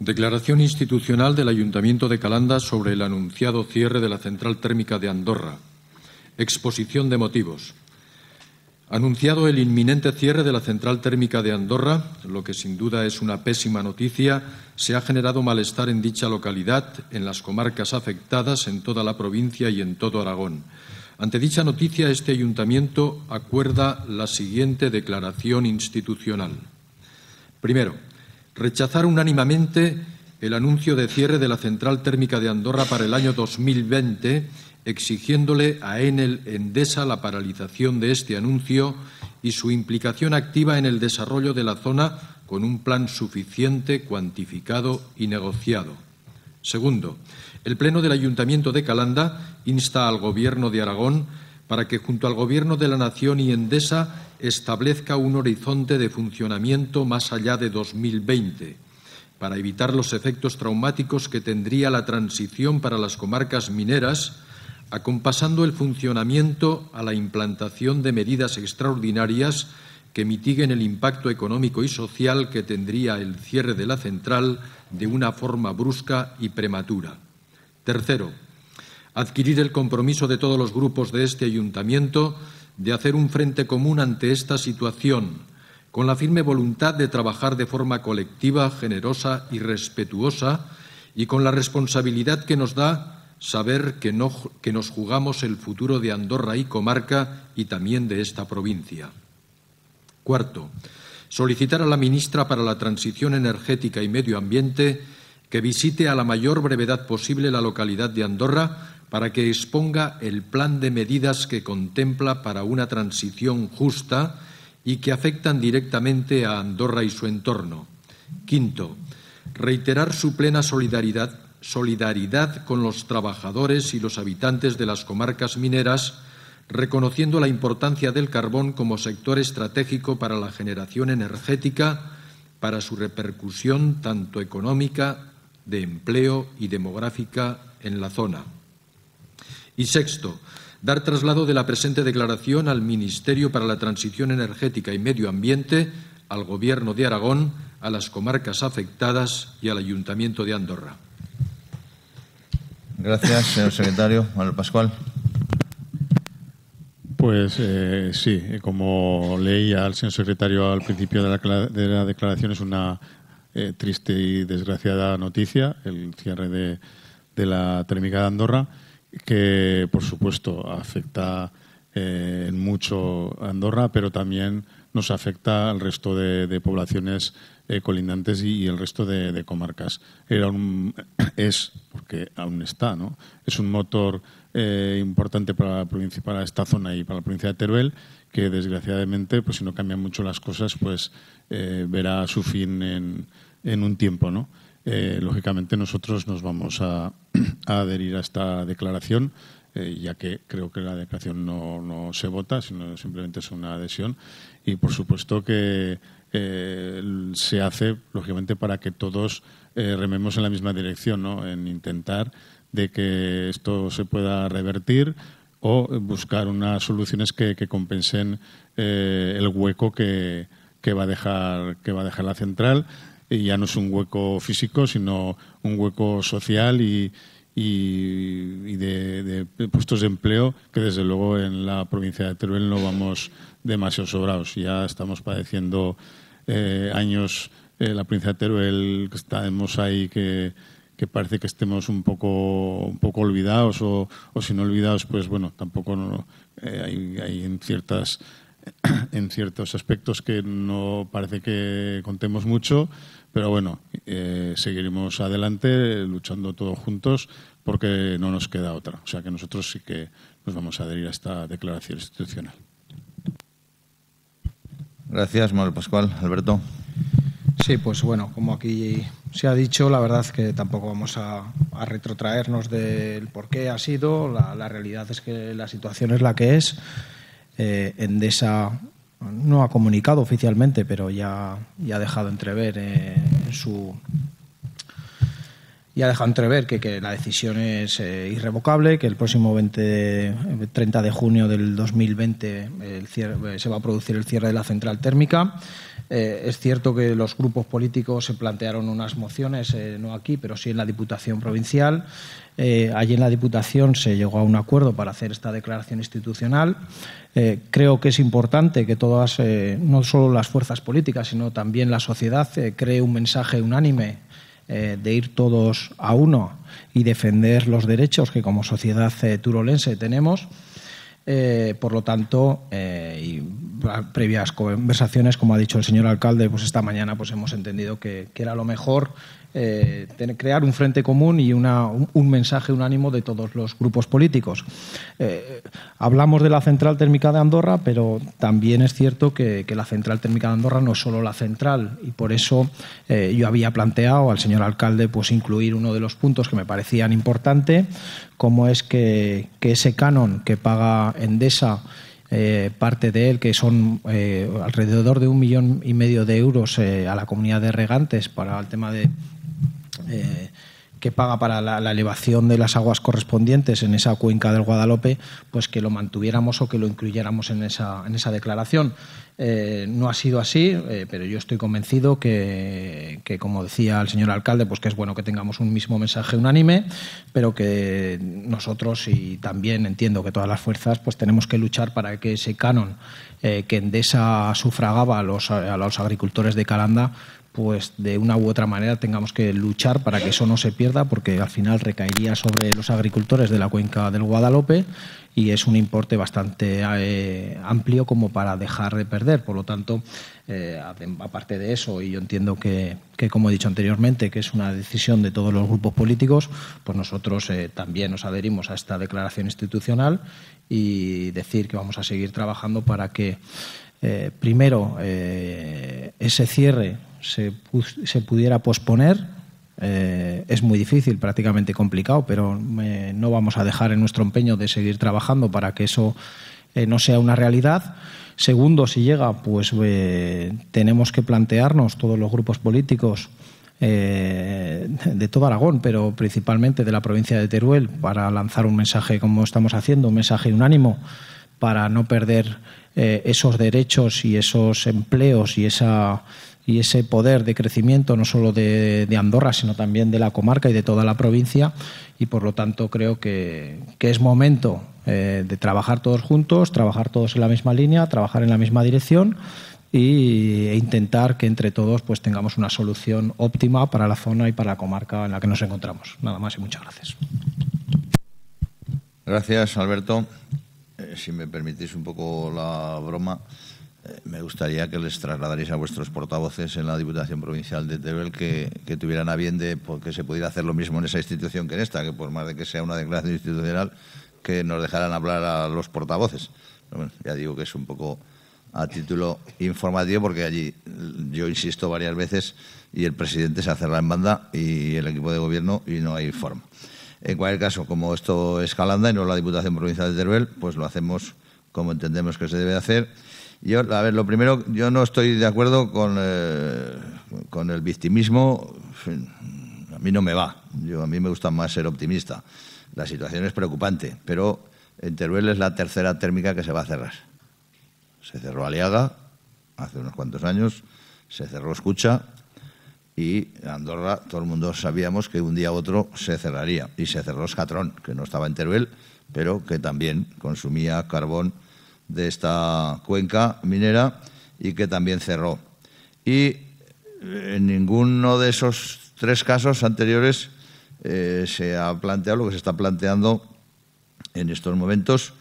Declaración institucional del Ayuntamiento de Calanda sobre el anunciado cierre de la central térmica de Andorra. Exposición de motivos anunciado el inminente cierre de la central térmica de Andorra, lo que sin duda es una pésima noticia, se ha generado malestar en dicha localidad, en las comarcas afectadas, en toda la provincia y en todo Aragón. Ante dicha noticia, este ayuntamiento acuerda la siguiente declaración institucional. Primero, rechazar unánimemente el anuncio de cierre de la central térmica de Andorra para el año 2020 exigiéndole a Enel Endesa la paralización de este anuncio y su implicación activa en el desarrollo de la zona con un plan suficiente, cuantificado y negociado. Segundo, el Pleno del Ayuntamiento de Calanda insta al Gobierno de Aragón para que junto al Gobierno de la Nación y Endesa establezca un horizonte de funcionamiento más allá de 2020 para evitar los efectos traumáticos que tendría la transición para las comarcas mineras acompasando el funcionamiento a la implantación de medidas extraordinarias que mitiguen el impacto económico y social que tendría el cierre de la central de una forma brusca y prematura. Tercero, adquirir el compromiso de todos los grupos de este ayuntamiento de hacer un frente común ante esta situación, con la firme voluntad de trabajar de forma colectiva, generosa y respetuosa, y con la responsabilidad que nos da saber que, no, que nos jugamos el futuro de Andorra y comarca y también de esta provincia. Cuarto, solicitar a la ministra para la Transición Energética y Medio Ambiente que visite a la mayor brevedad posible la localidad de Andorra para que exponga el plan de medidas que contempla para una transición justa y que afectan directamente a Andorra y su entorno. Quinto, reiterar su plena solidaridad solidaridad con los trabajadores y los habitantes de las comarcas mineras, reconociendo la importancia del carbón como sector estratégico para la generación energética, para su repercusión tanto económica, de empleo y demográfica en la zona. Y sexto, dar traslado de la presente declaración al Ministerio para la Transición Energética y Medio Ambiente, al Gobierno de Aragón, a las comarcas afectadas y al Ayuntamiento de Andorra. Gracias, señor secretario. Manuel Pascual. Pues eh, sí, eh, como leía al señor secretario al principio de la, declaración, es una eh, triste y desgraciada noticia el cierre de, la térmica de Andorra, que por supuesto afecta en mucho a Andorra, pero también nos afecta al resto de, de poblaciones eh, colindantes y, el resto de, comarcas. Era es, porque aún está, ¿no? Es un motor eh, importante para, la esta zona y para la provincia de Teruel, que desgraciadamente, pues si no cambian mucho las cosas, pues eh, verá su fin en, un tiempo, ¿no? lógicamente nosotros nos vamos a, adherir a esta declaración. ya que creo que la declaración no, no, se vota, sino simplemente es una adhesión. Y por supuesto que eh, se hace, lógicamente, para que todos eh, rememos en la misma dirección, ¿no? en intentar de que esto se pueda revertir o buscar unas soluciones que, compensen eh, el hueco que, va a dejar, que va dejar la central. Y ya no es un hueco físico, sino un hueco social y, de, de, puestos de empleo que desde luego en la provincia de Teruel no vamos demasiado sobrados. Ya estamos padeciendo eh, años eh, la provincia de Teruel, que estamos ahí, que, parece que estemos un poco, un poco olvidados o, o si no olvidados, pues bueno, tampoco no, eh, hay, en ciertas en ciertos aspectos que no parece que contemos mucho, pero bueno, seguiremos adelante luchando todos juntos porque no nos queda otra. O sea que nosotros sí que nos vamos a adherir a esta declaración institucional. Gracias, Manuel Pascual. Alberto. Sí, pues bueno, como aquí se ha dicho, la verdad que tampoco vamos a, retrotraernos del por qué ha sido. La, realidad es que la situación es la que es. Eh, Endesa no ha comunicado oficialmente, pero ya, ha dejado entrever eh, en, su, y ha dejado entrever que, la decisión es eh, irrevocable, que el próximo 20, 30 de junio del 2020 eh, se va a producir el cierre de la central térmica. Eh, es cierto que los grupos políticos se plantearon unas mociones, no aquí, pero sí en la Diputación Provincial. allí en la Diputación se llegó a un acuerdo para hacer esta declaración institucional. creo que es importante que todas, no solo las fuerzas políticas, sino también la sociedad, cree un mensaje unánime eh, de ir todos a uno y defender los derechos que como sociedad eh, turolense tenemos. Eh, por lo tanto, y previas conversaciones, como ha dicho el señor alcalde, pues esta mañana pues hemos entendido que, que era lo mejor eh, crear un frente común y una, un, mensaje unánimo de todos los grupos políticos. Eh, hablamos de la central térmica de Andorra, pero también es cierto que, la central térmica de Andorra no es solo la central y por eso eh, yo había planteado al señor alcalde pues incluir uno de los puntos que me parecían importante, como es que, ese canon que paga Endesa parte de él, que son alrededor de un millón y medio de euros a la comunidad de regantes para el tema de, eh, que paga para la, elevación de las aguas correspondientes en esa cuenca del Guadalope, pues que lo mantuviéramos o que lo incluyéramos en esa, en esa declaración. Eh, no ha sido así, eh, pero yo estoy convencido que, como decía el señor alcalde, pues que es bueno que tengamos un mismo mensaje unánime, pero que nosotros y también entiendo que todas las fuerzas, pues tenemos que luchar para que ese canon que Endesa sufragaba a los, a los agricultores de Calanda, pues de una u otra manera tengamos que luchar para que eso no se pierda, porque al final recaería sobre los agricultores de la cuenca del Guadalope y es un importe bastante eh, amplio como para dejar de perder. Por lo tanto, eh, aparte de eso, y yo entiendo que, como he dicho anteriormente, que es una decisión de todos los grupos políticos, pues nosotros eh, también nos adherimos a esta declaración institucional y decir que vamos a seguir trabajando para que primero, ese cierre se, pudiera posponer, eh, es muy difícil, prácticamente complicado, pero eh, no vamos a dejar en nuestro empeño de seguir trabajando para que eso eh, no sea una realidad. Segundo, si llega, pues tenemos que plantearnos todos los grupos políticos de todo Aragón, pero principalmente de la provincia de Teruel, para lanzar un mensaje como estamos haciendo, un mensaje unánimo para no perder esos derechos y esos empleos y esa y ese poder de crecimiento no solo de, Andorra, sino también de la comarca y de toda la provincia. Y por lo tanto creo que, es momento eh, de trabajar todos juntos, trabajar todos en la misma línea, trabajar en la misma dirección e intentar que entre todos pues, tengamos una solución óptima para la zona y para la comarca en la que nos encontramos. Nada más y muchas gracias. Gracias, Alberto. Eh, si me permitís un poco la broma. Eh, me gustaría que les trasladaréis a vuestros portavoces en la Diputación Provincial de Teruel que, tuvieran a bien de que se pudiera hacer lo mismo en esa institución que en esta, que por más de que sea una declaración institucional, que nos dejaran hablar a los portavoces. ya digo que es un poco a título informativo porque allí yo insisto varias veces y el presidente se hace la en banda y el equipo de gobierno y no hay forma. En cualquier caso, como esto es Calanda y no la Diputación Provincial de Teruel, pues lo hacemos como entendemos que se debe hacer yo, a ver, lo primero, yo no estoy de acuerdo con, eh, con el victimismo. A mí no me va. Yo, a mí me gusta más ser optimista. La situación es preocupante, pero en Teruel es la tercera térmica que se va a cerrar. Se cerró Aliaga hace unos cuantos años, se cerró Escucha y Andorra, todo el mundo sabíamos que un día u otro se cerraría. Y se cerró Escatrón, que no estaba en Teruel, pero que también consumía carbón de esta cuenca minera y que también cerró. Y eh, en ninguno de esos tres casos anteriores eh, se ha planteado lo que se está planteando en estos momentos,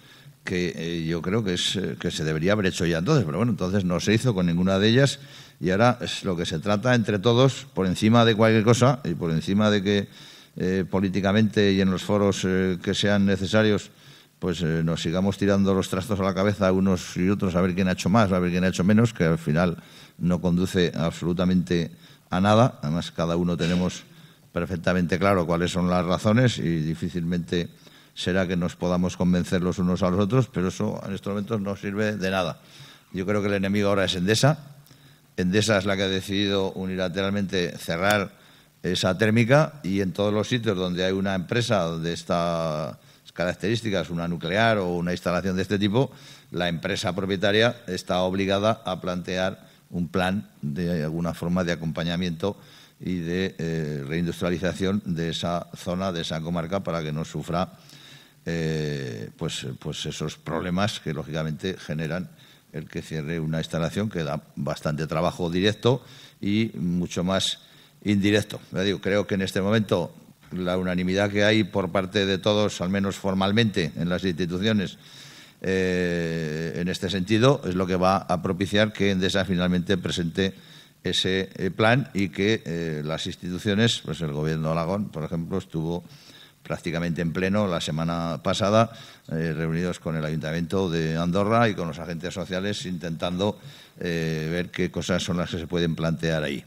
que eh, yo creo que, es, que se debería haber hecho ya entonces, pero bueno, entonces no se hizo con ninguna de ellas y ahora es lo que se trata entre todos, por encima de cualquier cosa y por encima de que políticamente y en los foros que sean necesarios pues eh, nos sigamos tirando los trastos a la cabeza unos y otros a ver quién ha hecho más, a ver quién ha hecho menos, que al final no conduce absolutamente a nada. Además, cada uno tenemos perfectamente claro cuáles son las razones y difícilmente será que nos podamos convencer los unos a los otros, pero eso en estos momentos no sirve de nada. Yo creo que el enemigo ahora es Endesa. Endesa es la que ha decidido unilateralmente cerrar esa térmica y en todos los sitios donde hay una empresa de esta características, una nuclear o una instalación de este tipo, la empresa propietaria está obligada a plantear un plan de alguna forma de acompañamiento y de eh, reindustrialización de esa zona, de esa comarca, para que no sufra eh, pues, pues esos problemas que lógicamente generan el que cierre una instalación que da bastante trabajo directo y mucho más indirecto. digo, creo que en este momento la unanimidad que hay por parte de todos, al menos formalmente, en las instituciones eh, en este sentido, es lo que va a propiciar que Endesa finalmente presente ese eh, plan y que eh, las instituciones, pues el Gobierno de Aragón, por ejemplo, estuvo prácticamente en pleno la semana pasada, reunidos con el Ayuntamiento de Andorra y con los agentes sociales, intentando ver qué cosas son las que se pueden plantear ahí.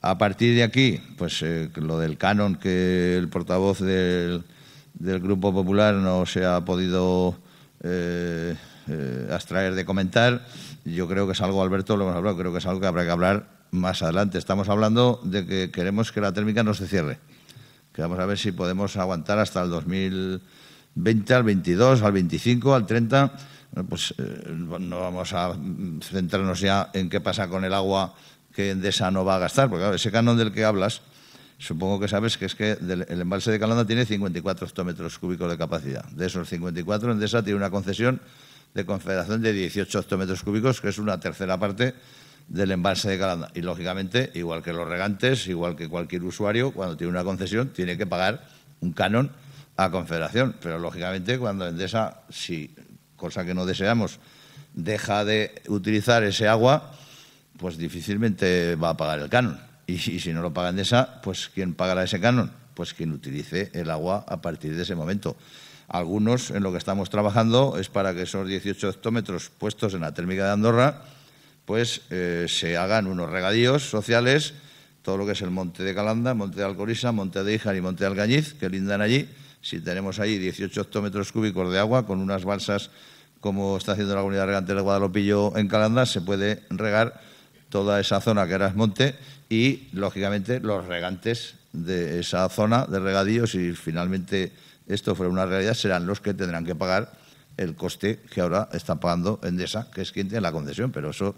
A partir de aquí, pues eh, lo del canon que el portavoz del, Grupo Popular no se ha podido eh, eh, abstraer de comentar, yo creo que es algo, Alberto, lo hemos hablado, creo que es algo que habrá que hablar más adelante. Estamos hablando de que queremos que la térmica no se cierre, que vamos a ver si podemos aguantar hasta el 2020, al 22, al 25, al 30. Pues no vamos a centrarnos ya en qué pasa con el agua que Endesa no va a gastar, porque ese canon del que hablas, supongo que sabes que es que el embalse de Calanda tiene 54 hectómetros cúbicos de capacidad. De esos 54, Endesa tiene una concesión de confederación de 18 hectómetros cúbicos, que es una tercera parte del embalse de Calanda. Y lógicamente, igual que los regantes, igual que cualquier usuario, cuando tiene una concesión, tiene que pagar un canon a Confederación. Pero lógicamente, cuando Endesa, si, cosa que no deseamos, deja de utilizar ese agua, pues difícilmente va a pagar el canon. Y, si no lo de esa... pues ¿quién pagará ese canon? Pues quien utilice el agua a partir de ese momento. Algunos en lo que estamos trabajando es para que esos 18 hectómetros puestos en la térmica de Andorra, pues eh, se hagan unos regadíos sociales, todo lo que es el monte de Calanda, monte de Alcoriza, monte de Ijar y monte de Algañiz, que lindan allí. Si tenemos ahí 18 hectómetros cúbicos de agua con unas balsas, como está haciendo la comunidad regante del Guadalopillo en Calanda, se puede regar toda esa zona que era es monte y, lógicamente, los regantes de esa zona de regadíos, si finalmente esto fuera una realidad, serán los que tendrán que pagar el coste que ahora está pagando Endesa, que es quien tiene la concesión, pero eso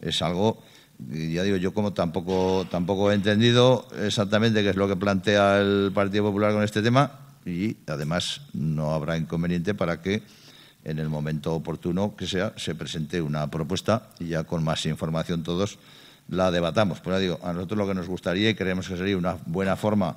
es algo ya digo, yo como tampoco, tampoco he entendido exactamente qué es lo que plantea el Partido Popular con este tema y además no habrá inconveniente para que en el momento oportuno que sea, se presente una propuesta y ya con más información todos la debatamos. Pues digo, a nosotros lo que nos gustaría y creemos que sería una buena forma,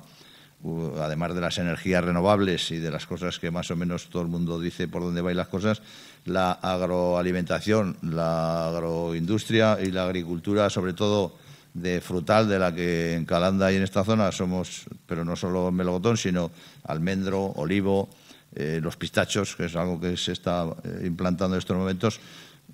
además de las energías renovables y de las cosas que más o menos todo el mundo dice por dónde van las cosas, la agroalimentación, la agroindustria y la agricultura, sobre todo de frutal de la que en Calanda y en esta zona somos, pero no solo melocotón, sino almendro, olivo, eh, los pistachos, que es algo que se está eh, implantando en estos momentos,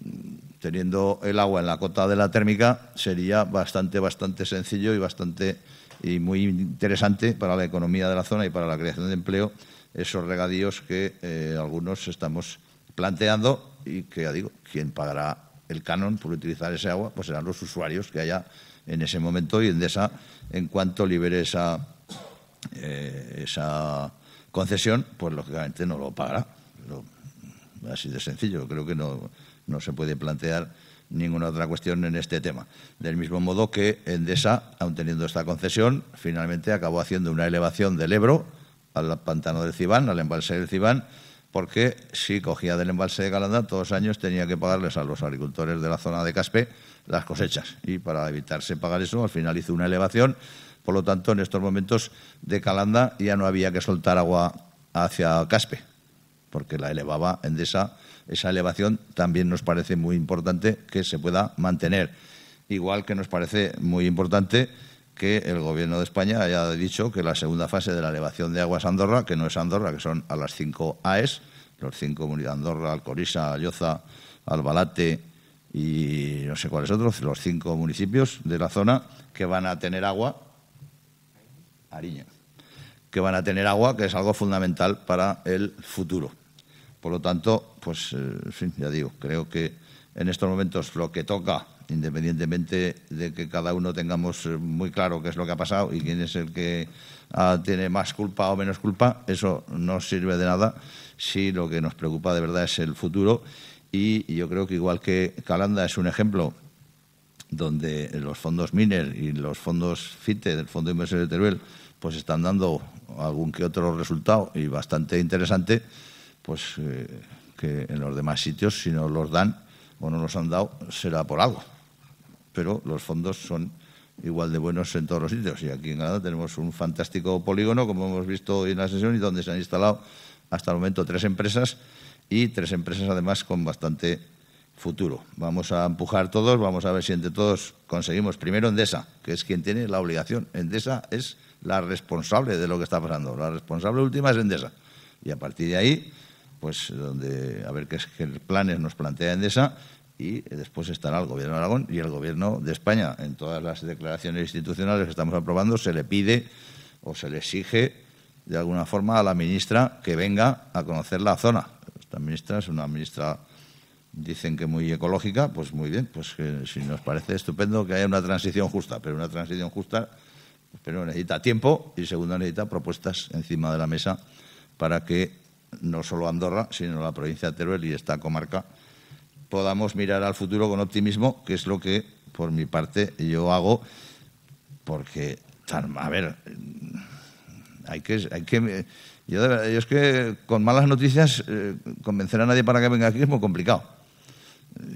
mm, teniendo el agua en la cota de la térmica, sería bastante, bastante sencillo y bastante y muy interesante para la economía de la zona y para la creación de empleo esos regadíos que eh, algunos estamos planteando y que, ya digo, quien pagará el canon por utilizar ese agua, pues serán los usuarios que haya en ese momento y en esa en cuanto libere esa, esa concesión, pues lógicamente no lo pagará. así de sencillo, creo que no, se puede plantear ninguna otra cuestión en este tema. Del mismo modo que Endesa, aun teniendo esta concesión, finalmente acabó haciendo una elevación del Ebro al pantano del Cibán, al embalse del Cibán, porque si cogía del embalse de Galanda, todos los años tenía que pagarles a los agricultores de la zona de Caspe las cosechas. Y para evitarse pagar eso, al final hizo una elevación por lo tanto, en estos momentos de Calanda ya no había que soltar agua hacia Caspe, porque la elevaba Endesa. Esa elevación también nos parece muy importante que se pueda mantener. Igual que nos parece muy importante que el Gobierno de España haya dicho que la segunda fase de la elevación de aguas a Andorra, que no es Andorra, que son a las cinco AES, los cinco municipios de Andorra, Alcorisa, Alloza, Albalate y no sé cuáles otros, los cinco municipios de la zona que van a tener agua Ariña, que van a tener agua, que es algo fundamental para el futuro. Por lo tanto, pues, eh, en fin, ya digo, creo que en estos momentos lo que toca, independientemente de que cada uno tengamos eh, muy claro qué es lo que ha pasado y quién es el que ah, tiene más culpa o menos culpa, eso no sirve de nada si lo que nos preocupa de verdad es el futuro. Y yo creo que igual que Calanda es un ejemplo donde los fondos Miner y los fondos FITE del Fondo de de Teruel pues están dando algún que otro resultado y bastante interesante, pues eh, que en los demás sitios si no los dan o no los han dado será por algo. Pero los fondos son igual de buenos en todos los sitios y aquí en Granada tenemos un fantástico polígono como hemos visto hoy en la sesión y donde se han instalado hasta el momento tres empresas y tres empresas además con bastante futuro. Vamos a empujar todos, vamos a ver si entre todos conseguimos. Primero Endesa, que es quien tiene la obligación. Endesa es la responsable de lo que está pasando. La responsable última es Endesa. Y a partir de ahí, pues donde a ver qué, qué planes nos plantea Endesa y después estará el Gobierno de Aragón y el Gobierno de España. En todas las declaraciones institucionales que estamos aprobando se le pide o se le exige de alguna forma a la ministra que venga a conocer la zona. Esta ministra es una ministra dicen que muy ecológica, pues muy bien, pues si nos parece estupendo que haya una transición justa, pero una transición justa, pero necesita tiempo y segundo necesita propuestas encima de la mesa para que no solo Andorra, sino la provincia de Teruel y esta comarca podamos mirar al futuro con optimismo, que es lo que por mi parte yo hago, porque, a ver, hay que, hay que yo, de verdad, es que con malas noticias eh, convencer a nadie para que venga aquí es muy complicado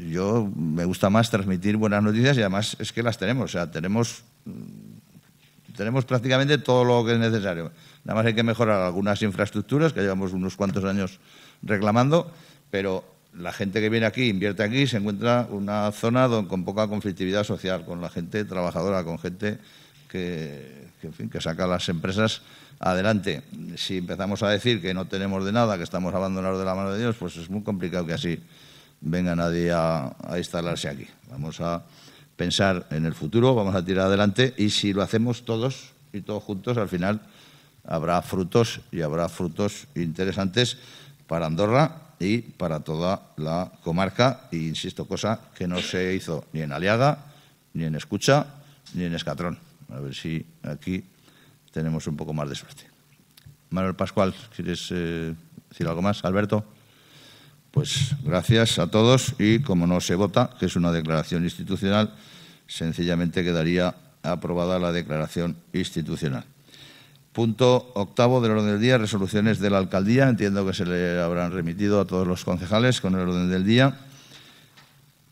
yo me gusta más transmitir buenas noticias y además es que las tenemos. O sea, tenemos, mm, tenemos prácticamente todo lo que es necesario. Nada más hay que mejorar algunas infraestructuras que llevamos unos cuantos años reclamando, pero la gente que viene aquí, invierte aquí, se encuentra una zona con poca conflictividad social, con la gente trabajadora, con gente que, fin, que saca las empresas adelante. Si empezamos a decir que no tenemos de nada, que estamos abandonados de la mano de Dios, pues es muy complicado que así venga nadie a, instalarse aquí. Vamos a pensar en el futuro, vamos a tirar adelante y si lo hacemos todos y todos juntos, al final habrá frutos y habrá frutos interesantes para Andorra y para toda la comarca. Y insisto, cosa que no se hizo ni en Aliaga, ni en Escucha, ni en Escatrón. A ver si aquí tenemos un poco más de suerte. Manuel Pascual, ¿quieres eh, decir algo más? Alberto. Pues gracias a todos y como no se vota, que es una declaración institucional, sencillamente quedaría aprobada la declaración institucional. Punto octavo del orden del día, resoluciones de la alcaldía. Entiendo que se le habrán remitido a todos los concejales con el orden del día.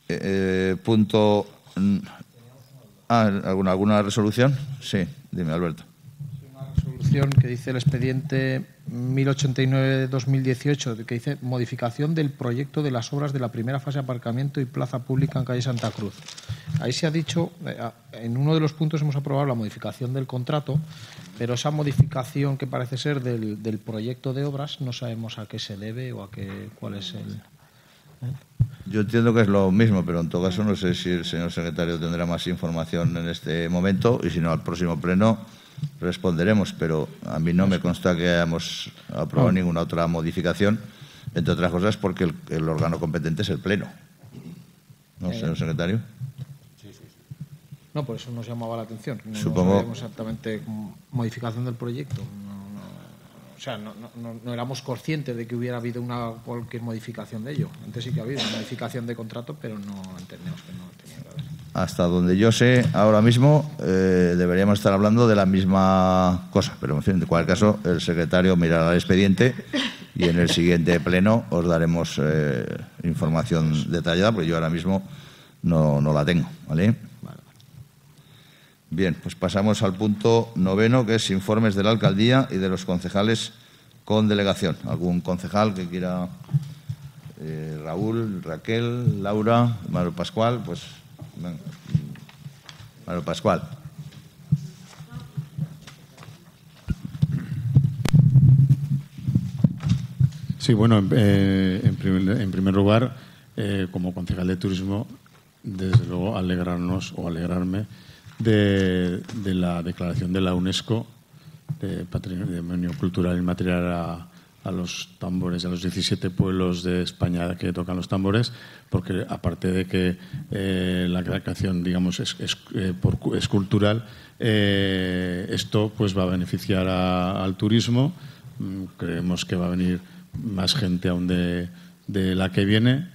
Eh, eh, punto. Mm, ah, ¿alguna, ¿Alguna resolución? Sí, dime, Alberto que dice el expediente 1089-2018, que dice modificación del proyecto de las obras de la primera fase de aparcamiento y plaza pública en calle Santa Cruz. Ahí se ha dicho, eh, en uno de los puntos hemos aprobado la modificación del contrato, pero esa modificación que parece ser del, del proyecto de obras no sabemos a qué se debe o a qué, cuál es el. ¿eh? Yo entiendo que es lo mismo, pero en todo caso no sé si el señor secretario tendrá más información en este momento y si no al próximo pleno responderemos, pero a mí no me consta que hayamos aprobado ah. ninguna otra modificación, entre otras cosas porque el, órgano competente es el Pleno. ¿No, eh. señor secretario? No, por eso nos llamaba la atención. No Supongo. exactamente modificación del proyecto o sea, no, no, no, éramos conscientes de que hubiera habido una cualquier modificación de ello. Antes sí que ha habido una modificación de contrato, pero no entendemos que no tenía que haber. Hasta donde yo sé, ahora mismo eh, deberíamos estar hablando de la misma cosa, pero en cualquier caso, el secretario mirará el expediente y en el siguiente pleno os daremos eh, información detallada, porque yo ahora mismo no, no la tengo, ¿vale? Bien, pues pasamos al punto noveno, que es informes de la alcaldía y de los concejales con delegación. ¿Algún concejal que quiera? Eh, Raúl, Raquel, Laura, Maro Pascual, pues. Maro Pascual. Sí, bueno, en, eh, primer, lugar, eh, como concejal de turismo, desde luego alegrarnos o alegrarme de, la declaración de la UNESCO de patrimonio cultural inmaterial a, a los tambores, a los 17 pueblos de España que tocan los tambores, porque aparte de que eh, la creación, digamos, es, es, eh, cultural, eh, esto pues va a beneficiar al turismo. Mm, creemos que va a venir más gente a donde de la que viene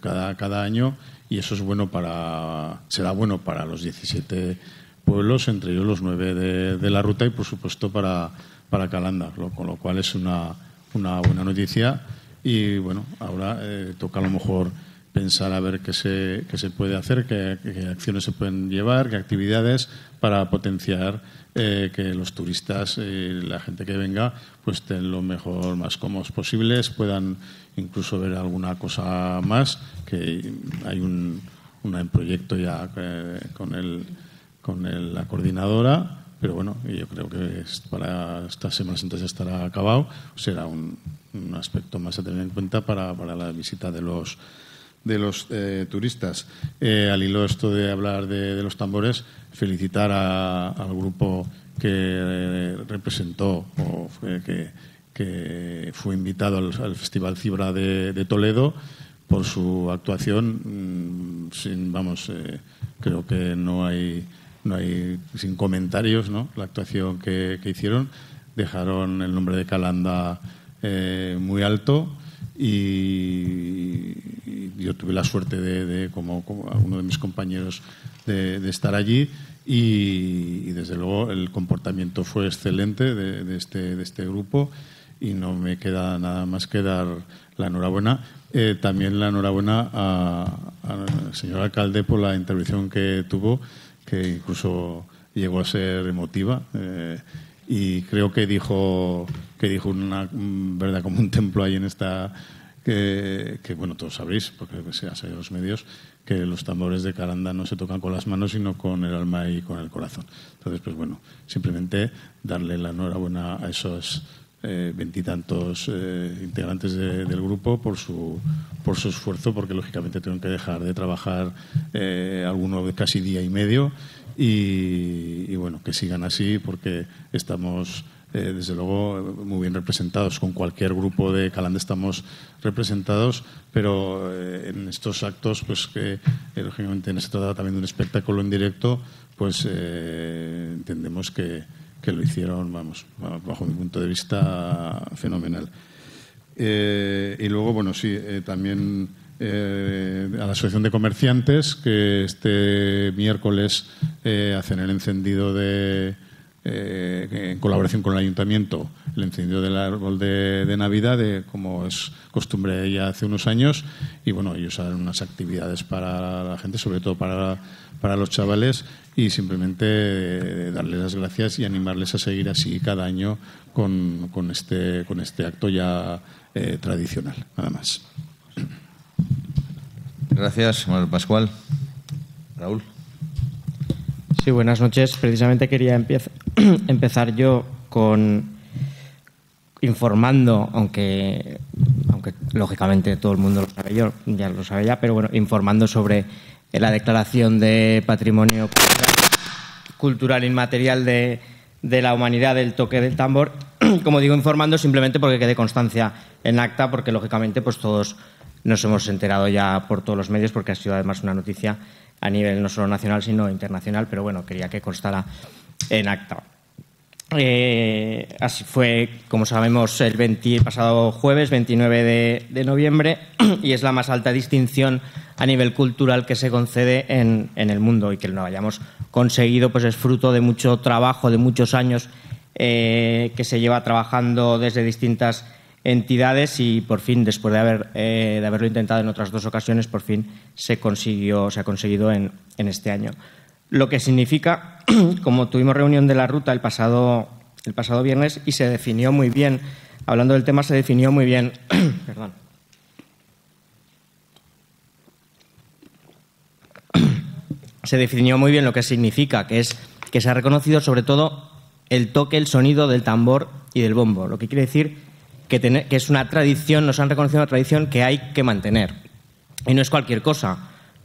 cada, año y eso es bueno para será bueno para los 17 pueblos, entre ellos los 9 de, la ruta y por supuesto para, para Calanda, lo, con lo cual es una, una buena noticia y bueno, ahora eh, toca a lo mejor pensar a ver qué se, qué se puede hacer, qué acciones se pueden llevar, qué actividades para potenciar eh, que los turistas y eh, la gente que venga pues estén lo mejor, más cómodos posibles, puedan incluso ver alguna cosa más, que hay un, una en proyecto ya eh, con, el, con la coordinadora, pero bueno, yo creo que para estas semanas entonces estará acabado, será un, un aspecto más a tener en cuenta para, para la visita de los de los eh, turistas. Eh, al hilo esto de hablar de, los tambores, felicitar a, al grupo que eh, representó o que, fue invitado al, Festival Cibra de, Toledo por su actuación. Mm, sin, vamos, creo que no hay, no hay sin comentarios ¿no? la actuación que, que hicieron. Dejaron el nombre de Calanda muy alto y, yo tuve la suerte de, como, a uno de mis compañeros, de, estar allí y, desde luego el comportamiento fue excelente de, este, de este grupo y no me queda nada más que dar la enhorabuena. Eh, también la enhorabuena al señor alcalde por la intervención que tuvo, que incluso llegó a ser emotiva. Eh, y creo que dijo que dijo una verdad como un templo ahí en esta que, bueno, todos sabréis, porque se ha salido los medios, que los tambores de Caranda no se tocan con las manos, sino con el alma y con el corazón. Entonces, pues bueno, simplemente darle la enhorabuena a esos eh, veintitantos eh, integrantes del grupo por su, por su esfuerzo, porque lógicamente tienen que dejar de trabajar eh, alguno de casi día y medio. Y, y bueno, que sigan así, porque estamos eh, desde luego, muy bien representados. Con cualquier grupo de Calanda estamos representados, pero eh, en estos actos, pues que eh, lógicamente se trataba también de un espectáculo en directo, pues entendemos que, lo hicieron, vamos, bajo un punto de vista, fenomenal. y luego, bueno, sí, también... a la Asociación de Comerciantes, que este miércoles hacen el encendido de, eh, en colaboración con el ayuntamiento, el encendido del árbol de, Navidad, de, eh, como es costumbre ya hace unos años, y bueno, ellos harán unas actividades para la gente, sobre todo para, para los chavales, y simplemente eh, darles las gracias y animarles a seguir así cada año con, con este, con este acto ya tradicional, nada más. Gracias, Manuel Pascual. Raúl. Sí, buenas noches. Precisamente quería empezar empezar yo con informando, aunque, aunque lógicamente todo el mundo lo sabe yo, ya lo sabe ya, pero bueno, informando sobre la declaración de patrimonio cultural inmaterial de, la humanidad del toque del tambor, como digo, informando simplemente porque quede constancia en acta, porque lógicamente pues todos nos hemos enterado ya por todos los medios, porque ha sido además una noticia a nivel no solo nacional sino internacional, pero bueno, quería que constara en acta. Eh, así fue, como sabemos, el pasado jueves, 29 de, noviembre, y es la más alta distinción a nivel cultural que se concede en, el mundo y que lo hayamos conseguido, pues es fruto de mucho trabajo, de muchos años eh, que se lleva trabajando desde distintas entidades y por fin, después de, eh, de haberlo intentado en otras dos ocasiones, por fin se consiguió, se ha conseguido en, en este año. Lo que significa, como tuvimos reunión de la ruta el pasado, el pasado viernes y se definió muy bien, hablando del tema, se definió muy bien, perdón, se definió muy bien lo que significa, que es que se ha reconocido sobre todo el toque, el sonido del tambor y del bombo, lo que quiere decir que, que, es una tradición, nos han reconocido una tradición que hay que mantener. Y no es cualquier cosa,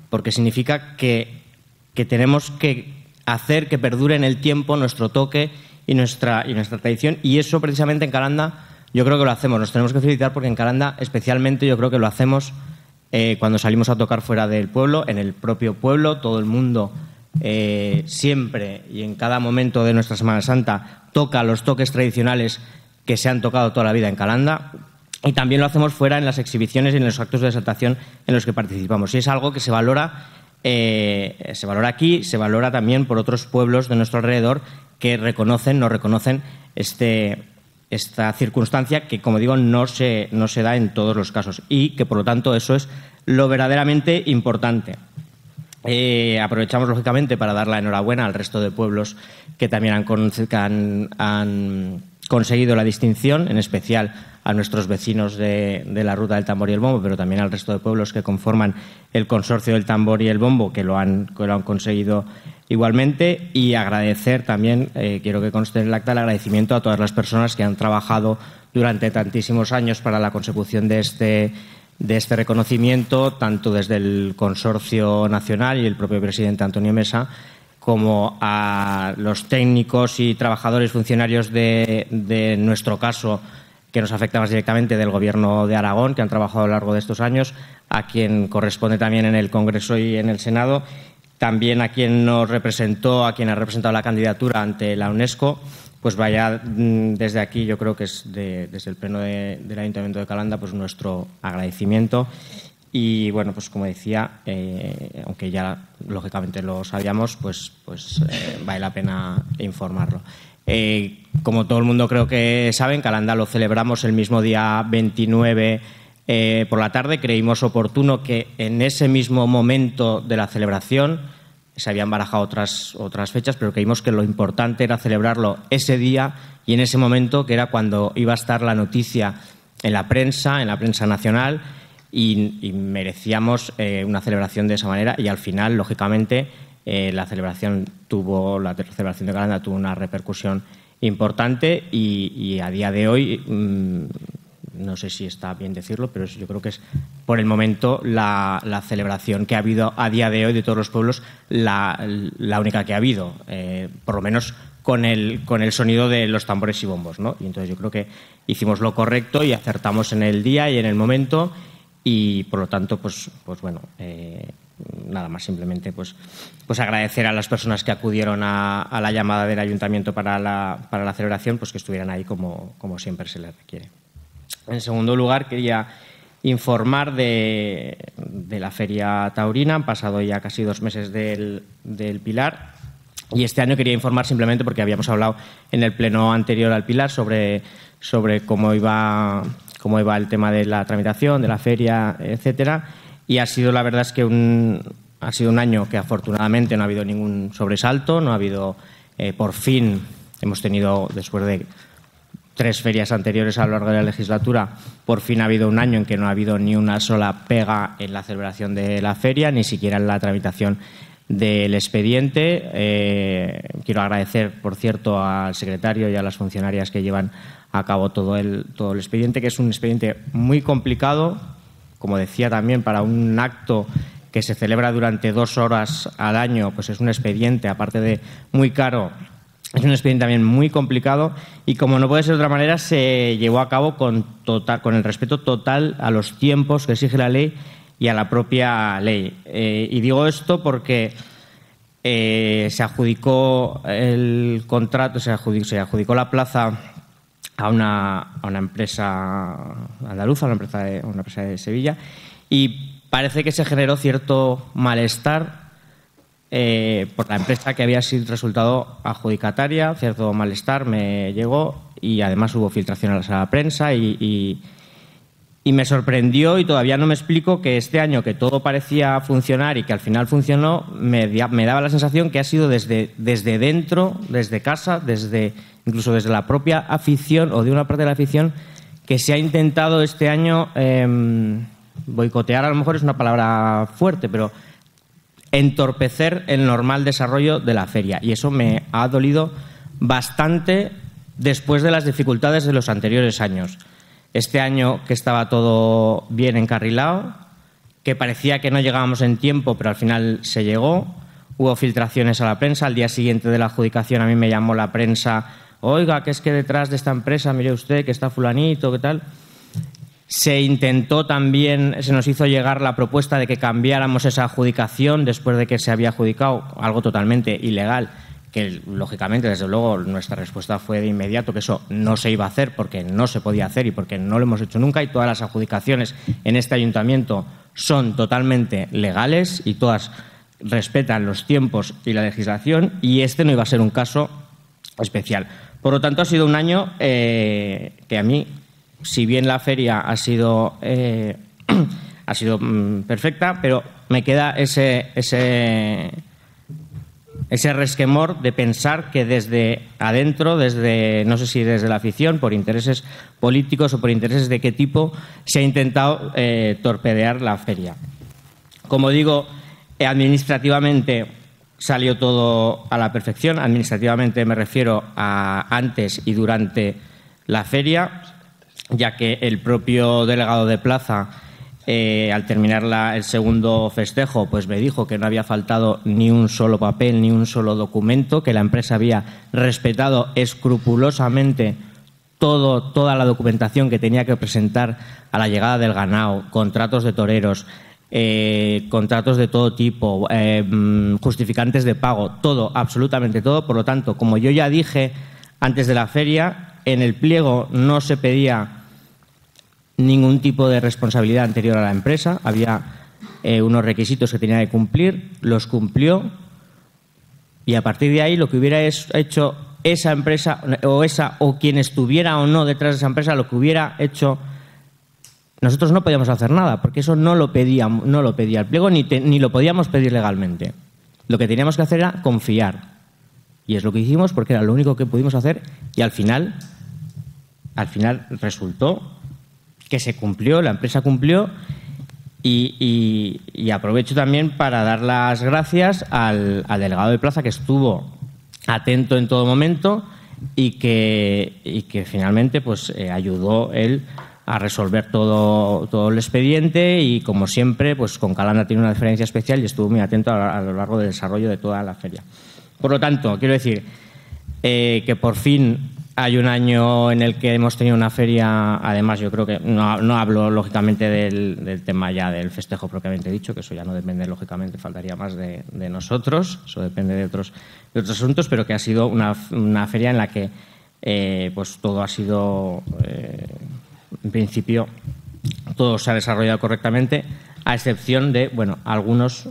porque significa que que tenemos que hacer que perdure en el tiempo nuestro toque y nuestra, y nuestra tradición. Y eso precisamente en Calanda yo creo que lo hacemos. Nos tenemos que felicitar porque en Calanda especialmente yo creo que lo hacemos eh, cuando salimos a tocar fuera del pueblo, en el propio pueblo, todo el mundo eh, siempre y en cada momento de nuestra Semana Santa toca los toques tradicionales que se han tocado toda la vida en Calanda. Y también lo hacemos fuera en las exhibiciones y en los actos de exaltación en los que participamos. Y es algo que se valora eh, se valora aquí, se valora también por otros pueblos de nuestro alrededor que reconocen, no reconocen este, esta circunstancia que, como digo, no se, no se da en todos los casos y que, por lo tanto, eso es lo verdaderamente importante. Eh, aprovechamos, lógicamente, para dar la enhorabuena al resto de pueblos que también han, han, han conseguido la distinción, en especial a nuestros vecinos de, la ruta del tambor y el bombo, pero también al resto de pueblos que conforman el consorcio del tambor y el bombo, que lo han, conseguido igualmente. Y agradecer también, eh, quiero que conste en el acta, el agradecimiento a todas las personas que han trabajado durante tantísimos años para la consecución de este de este reconocimiento, tanto desde el Consorcio Nacional y el propio presidente Antonio Mesa, como a los técnicos y trabajadores funcionarios de, nuestro caso, que nos afecta más directamente del Gobierno de Aragón, que han trabajado a lo largo de estos años, a quien corresponde también en el Congreso y en el Senado, también a quien nos representó, a quien ha representado la candidatura ante la UNESCO, pues vaya mm, desde aquí, yo creo que es desde el Pleno del Ayuntamiento de Calanda, pues nuestro agradecimiento y bueno, pues como decía, eh, aunque ya lógicamente lo sabíamos, pues, pues eh, vale la pena informarlo. Eh, como todo el mundo creo que sabe, en Calanda lo celebramos el mismo día 29 por la tarde. Creímos oportuno que en ese mismo momento de la celebración se habían barajado otras, otras fechas, pero creímos que lo importante era celebrarlo ese día y en ese momento, que era cuando iba a estar la noticia en la prensa, en la prensa nacional y, merecíamos eh, una celebración de esa manera y al final, lógicamente, eh, la celebración tuvo, la celebración de Calanda tuvo una repercusión importante y, a día de hoy, mm, no sé si está bien decirlo, pero yo creo que es por el momento la, celebración que ha habido a día de hoy de todos los pueblos, la, única que ha habido, eh, por lo menos con el, con el sonido de los tambores y bombos. ¿no? Y entonces yo creo que hicimos lo correcto y acertamos en el día y en el momento y por lo tanto, pues, pues bueno, eh, nada más, simplemente pues, pues agradecer a las personas que acudieron a, la llamada del ayuntamiento para la, para la, celebración, pues que estuvieran ahí como, como siempre se les requiere. En segundo lugar, quería informar de, la Feria Taurina. Han pasado ya casi dos meses del, del, Pilar. Y este año quería informar simplemente porque habíamos hablado en el pleno anterior al Pilar sobre, sobre cómo iba, cómo iba el tema de la tramitación, de la feria, etcétera. Y ha sido, la verdad es que un, ha sido un año que afortunadamente no ha habido ningún sobresalto, no ha habido, eh, por fin, hemos tenido, después de tres ferias anteriores a lo largo de la legislatura, por fin ha habido un año en que no ha habido ni una sola pega en la celebración de la feria, ni siquiera en la tramitación del expediente. Eh, quiero agradecer, por cierto, al secretario y a las funcionarias que llevan a cabo todo el, todo el expediente, que es un expediente muy complicado, como decía también, para un acto que se celebra durante dos horas al año, pues es un expediente, aparte de muy caro, es un expediente también muy complicado y como no puede ser de otra manera, se llevó a cabo con, total, con el respeto total a los tiempos que exige la ley y a la propia ley. Eh, y digo esto porque eh, se adjudicó el contrato, se adjudicó, la plaza a una, a una, empresa andaluza, a una empresa, de, una empresa de Sevilla, y parece que se generó cierto malestar eh, por la empresa que había sido resultado adjudicataria, cierto malestar me llegó y además hubo filtración a la sala prensa y, y me sorprendió y todavía no me explico que este año que todo parecía funcionar y que al final funcionó, me, daba la sensación que ha sido desde, desde dentro, desde casa, desde incluso desde la propia afición o de una parte de la afición, que se ha intentado este año em, boicotear, a lo mejor es una palabra fuerte, pero entorpecer el normal desarrollo de la feria. Y eso me ha dolido bastante después de las dificultades de los anteriores años. Este año que estaba todo bien encarrilado, que parecía que no llegábamos en tiempo, pero al final se llegó. Hubo filtraciones a la prensa. Al día siguiente de la adjudicación a mí me llamó la prensa, oiga, que es que detrás de esta empresa, mire usted, que está fulanito, ¿qué tal? Se intentó también, se nos hizo llegar la propuesta de que cambiáramos esa adjudicación después de que se había adjudicado algo totalmente ilegal que lógicamente, desde luego, nuestra respuesta fue de inmediato que eso no se iba a hacer porque no se podía hacer y porque no lo hemos hecho nunca y todas las adjudicaciones en este ayuntamiento son totalmente legales y todas respetan los tiempos y la legislación y este no iba a ser un caso especial. Por lo tanto, ha sido un año eh, que a mí, si bien la feria ha sido, eh, ha sido mm, perfecta, pero me queda ese, ese ese resquemor de pensar que desde adentro, desde no sé si desde la afición, por intereses políticos o por intereses de qué tipo, se ha intentado eh, torpedear la feria. Como digo, eh, administrativamente salió todo a la perfección. Administrativamente me refiero a antes y durante la feria, ya que el propio delegado de plaza eh, al terminar la, el segundo festejo, pues me dijo que no había faltado ni un solo papel, ni un solo documento, que la empresa había respetado escrupulosamente todo, toda la documentación que tenía que presentar a la llegada del ganado, contratos de toreros, eh, contratos de todo tipo, eh, mm, justificantes de pago, todo, absolutamente todo. Por lo tanto, como yo ya dije antes de la feria, en el pliego no se pedía ningún tipo de responsabilidad anterior a la empresa, había eh, unos requisitos que tenía que cumplir, los cumplió y a partir de ahí lo que hubiera hecho esa empresa o esa o quien estuviera o no detrás de esa empresa, lo que hubiera hecho nosotros no podíamos hacer nada porque eso no lo pedía, no lo pedía el pliego ni, ni lo podíamos pedir legalmente. Lo que teníamos que hacer era confiar y es lo que hicimos porque era lo único que pudimos hacer y al final al final resultó que se cumplió, la empresa cumplió. Y, aprovecho también para dar las gracias al, delegado de plaza que estuvo atento en todo momento y que, finalmente pues, eh, ayudó él a resolver todo, todo el expediente y como siempre, pues con Calanda tiene una diferencia especial y estuvo muy atento a, lo largo del desarrollo de toda la feria. Por lo tanto, quiero decir eh, que por fin hay un año en el que hemos tenido una feria, además yo creo que no, hablo lógicamente del, tema ya del festejo propiamente dicho, que eso ya no depende lógicamente, faltaría más de, nosotros, eso depende de otros, de otros asuntos, pero que ha sido una, feria en la que eh, pues todo ha sido, eh, en principio, todo se ha desarrollado correctamente, a excepción de, bueno, algunos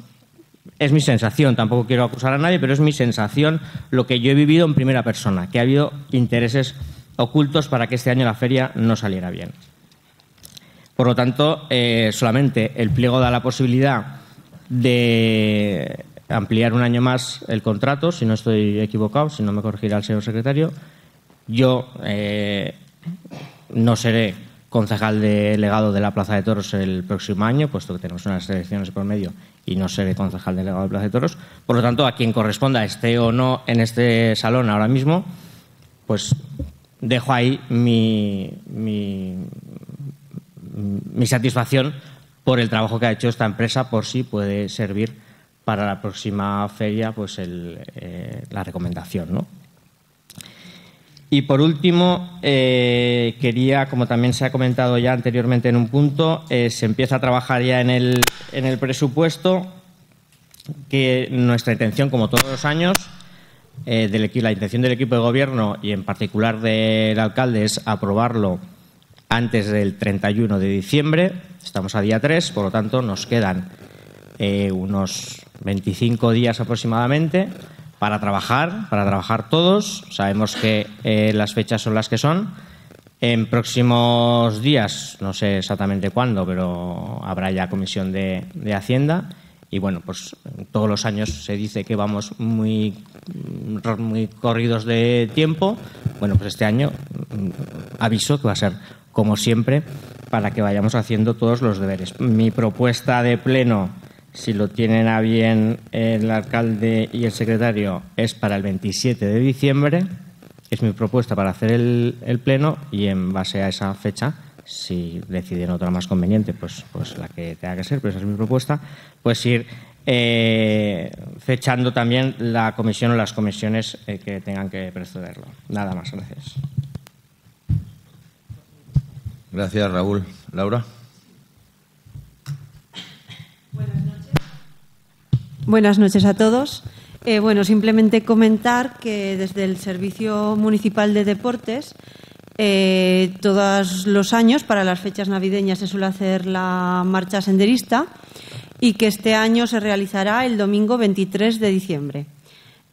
es mi sensación, tampoco quiero acusar a nadie, pero es mi sensación lo que yo he vivido en primera persona, que ha habido intereses ocultos para que este año la feria no saliera bien. Por lo tanto, eh, solamente el pliego da la posibilidad de ampliar un año más el contrato, si no estoy equivocado, si no me corregirá el señor secretario. Yo eh, no seré concejal delegado de la Plaza de Toros el próximo año, puesto que tenemos unas elecciones por medio y no seré concejal delegado de Plaza de Toros. Por lo tanto, a quien corresponda, esté o no en este salón ahora mismo, pues dejo ahí mi, mi, satisfacción por el trabajo que ha hecho esta empresa, por si puede servir para la próxima feria pues eh, la recomendación, ¿no? Y por último, eh, quería, como también se ha comentado ya anteriormente en un punto, eh, se empieza a trabajar ya en el, en el presupuesto, que nuestra intención, como todos los años, eh, la intención del equipo de gobierno y en particular del alcalde es aprobarlo antes del 31 de diciembre. Estamos a día 3, por lo tanto nos quedan unos 25 días aproximadamente para trabajar, para trabajar todos. Sabemos que eh, las fechas son las que son. En próximos días, no sé exactamente cuándo, pero habrá ya comisión de, de, Hacienda. Y bueno, pues todos los años se dice que vamos muy, muy corridos de tiempo. Bueno, pues este año mm, aviso que va a ser como siempre para que vayamos haciendo todos los deberes. Mi propuesta de pleno si lo tienen a bien el alcalde y el secretario, es para el 27 de diciembre. Es mi propuesta para hacer el, pleno y en base a esa fecha, si deciden otra más conveniente, pues, pues la que tenga que ser, pero esa es mi propuesta, pues ir eh, fechando también la comisión o las comisiones eh, que tengan que precederlo. Nada más, gracias. Gracias, Raúl. Laura. Buenas Buenas noches a todos. Eh, bueno, simplemente comentar que desde el Servicio Municipal de Deportes, eh, todos los años, para las fechas navideñas, se suele hacer la marcha senderista y que este año se realizará el domingo 23 de diciembre.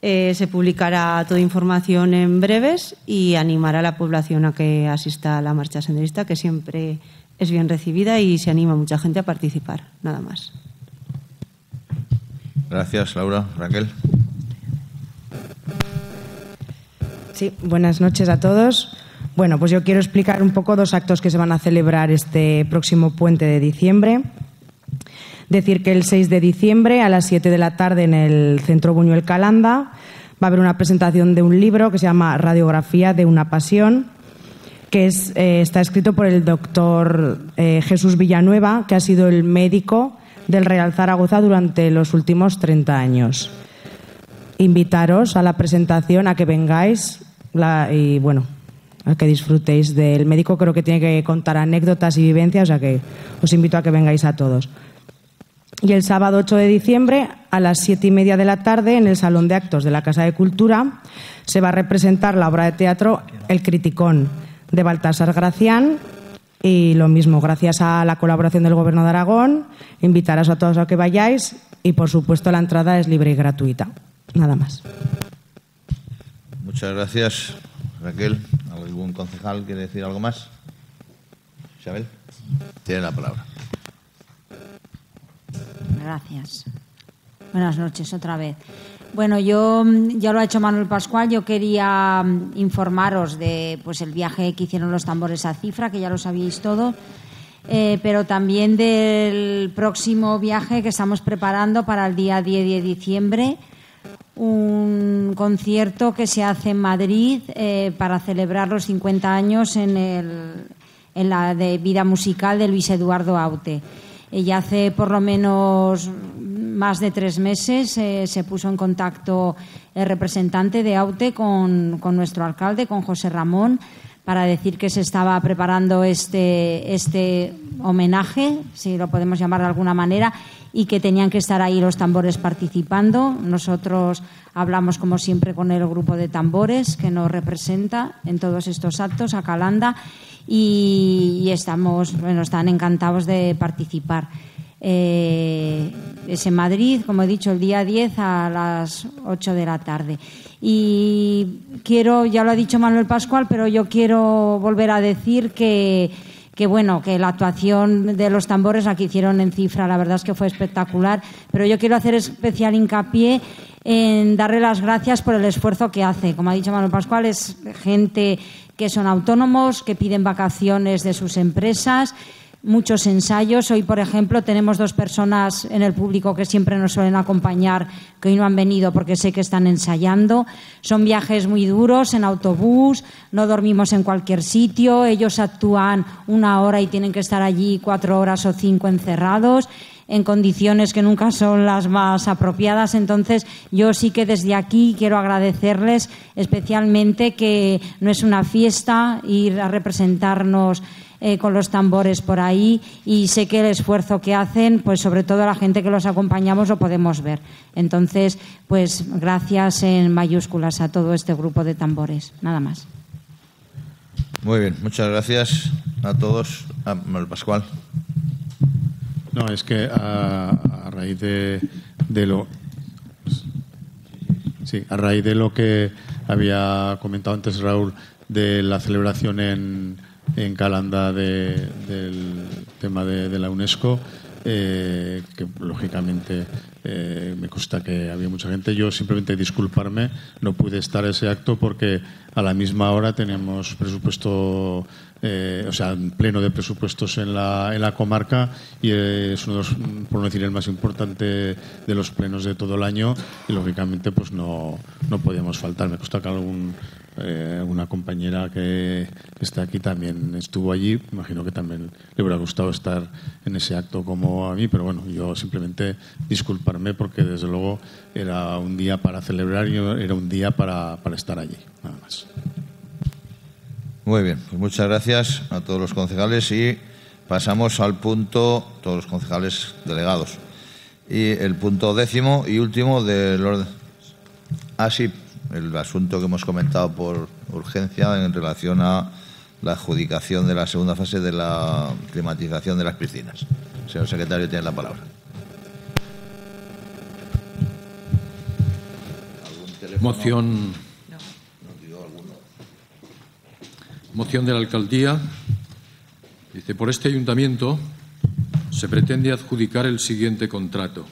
Eh, se publicará toda información en breves y animará a la población a que asista a la marcha senderista, que siempre es bien recibida y se anima a mucha gente a participar. Nada más. Gracias, Laura. Raquel. Sí, buenas noches a todos. Bueno, pues yo quiero explicar un poco dos actos que se van a celebrar este próximo puente de diciembre. Decir que el 6 de diciembre a las 7 de la tarde en el Centro Buñuel Calanda va a haber una presentación de un libro que se llama Radiografía de una pasión, que es, eh, está escrito por el doctor eh, Jesús Villanueva, que ha sido el médico del Real Zaragoza durante los últimos 30 años. Invitaros a la presentación, a que vengáis la, y bueno, a que disfrutéis del médico. Creo que tiene que contar anécdotas y vivencias, o sea que os invito a que vengáis a todos. Y el sábado 8 de diciembre, a las 7 y media de la tarde, en el Salón de Actos de la Casa de Cultura, se va a representar la obra de teatro El Criticón, de Baltasar Gracián, y lo mismo, gracias a la colaboración del Gobierno de Aragón, invitaros a todos a que vayáis y, por supuesto, la entrada es libre y gratuita. Nada más. Muchas gracias, Raquel. ¿Algún concejal quiere decir algo más? Isabel, tiene la palabra. Gracias. Buenas noches otra vez. Bueno, yo mm, ya lo ha hecho Manuel Pascual. Yo quería mm, informaros de pues el viaje que hicieron los tambores a Cifra, que ya lo sabéis todo, eh, pero también del próximo viaje que estamos preparando para el día 10 de diciembre, un concierto que se hace en Madrid eh, para celebrar los 50 años en, el, en la de vida musical de Luis Eduardo Aute. Ella eh, hace por lo menos más de tres meses eh, se puso en contacto el representante de AUTE con, nuestro alcalde, con José Ramón, para decir que se estaba preparando este, este homenaje, si lo podemos llamar de alguna manera, y que tenían que estar ahí los tambores participando. Nosotros hablamos, como siempre, con el grupo de tambores que nos representa en todos estos actos, a Calanda, y, estamos, bueno, están encantados de participar. Eh, es en Madrid, como he dicho, el día 10 a las 8 de la tarde. Y quiero, ya lo ha dicho Manuel Pascual, pero yo quiero volver a decir que, que bueno, que la actuación de los tambores la que hicieron en cifra, la verdad es que fue espectacular, pero yo quiero hacer especial hincapié en darle las gracias por el esfuerzo que hace. Como ha dicho Manuel Pascual, es gente que son autónomos, que piden vacaciones de sus empresas muchos ensayos. Hoy, por ejemplo, tenemos dos personas en el público que siempre nos suelen acompañar, que hoy no han venido porque sé que están ensayando. Son viajes muy duros en autobús, no dormimos en cualquier sitio, ellos actúan una hora y tienen que estar allí cuatro horas o cinco encerrados en condiciones que nunca son las más apropiadas. Entonces, yo sí que desde aquí quiero agradecerles especialmente que no es una fiesta ir a representarnos eh, con los tambores por ahí y sé que el esfuerzo que hacen, pues sobre todo la gente que los acompañamos lo podemos ver. Entonces, pues gracias en mayúsculas a todo este grupo de tambores. Nada más. Muy bien, muchas gracias a todos. A ah, Pascual. No, es que a, raíz de, lo a raíz de lo que había comentado antes Raúl de la celebración en, en Calanda del tema de, la UNESCO, eh, que lógicamente eh, me consta que había mucha gente. Yo simplemente disculparme, no pude estar ese acto porque a la misma hora tenemos presupuesto, eh, o sea, pleno de presupuestos en la, en la comarca y es uno de los, por no decir el más importante de los plenos de todo el año y lógicamente pues no, no podíamos faltar. Me consta que algún eh, una compañera que está aquí también estuvo allí, imagino que también le hubiera gustado estar en ese acto como a mí, pero bueno, yo simplemente disculparme porque desde luego era un día para celebrar y era un día para, para estar allí, nada más. Muy bien, pues muchas gracias a todos los concejales y pasamos al punto, todos los concejales delegados, y el punto décimo y último del orden. Ah, el asunto que hemos comentado por urgencia en relación a la adjudicación de la segunda fase de la climatización de las piscinas. Señor secretario, tiene la palabra. Moción. Moción de la alcaldía. Dice, por este ayuntamiento se pretende adjudicar el siguiente contrato.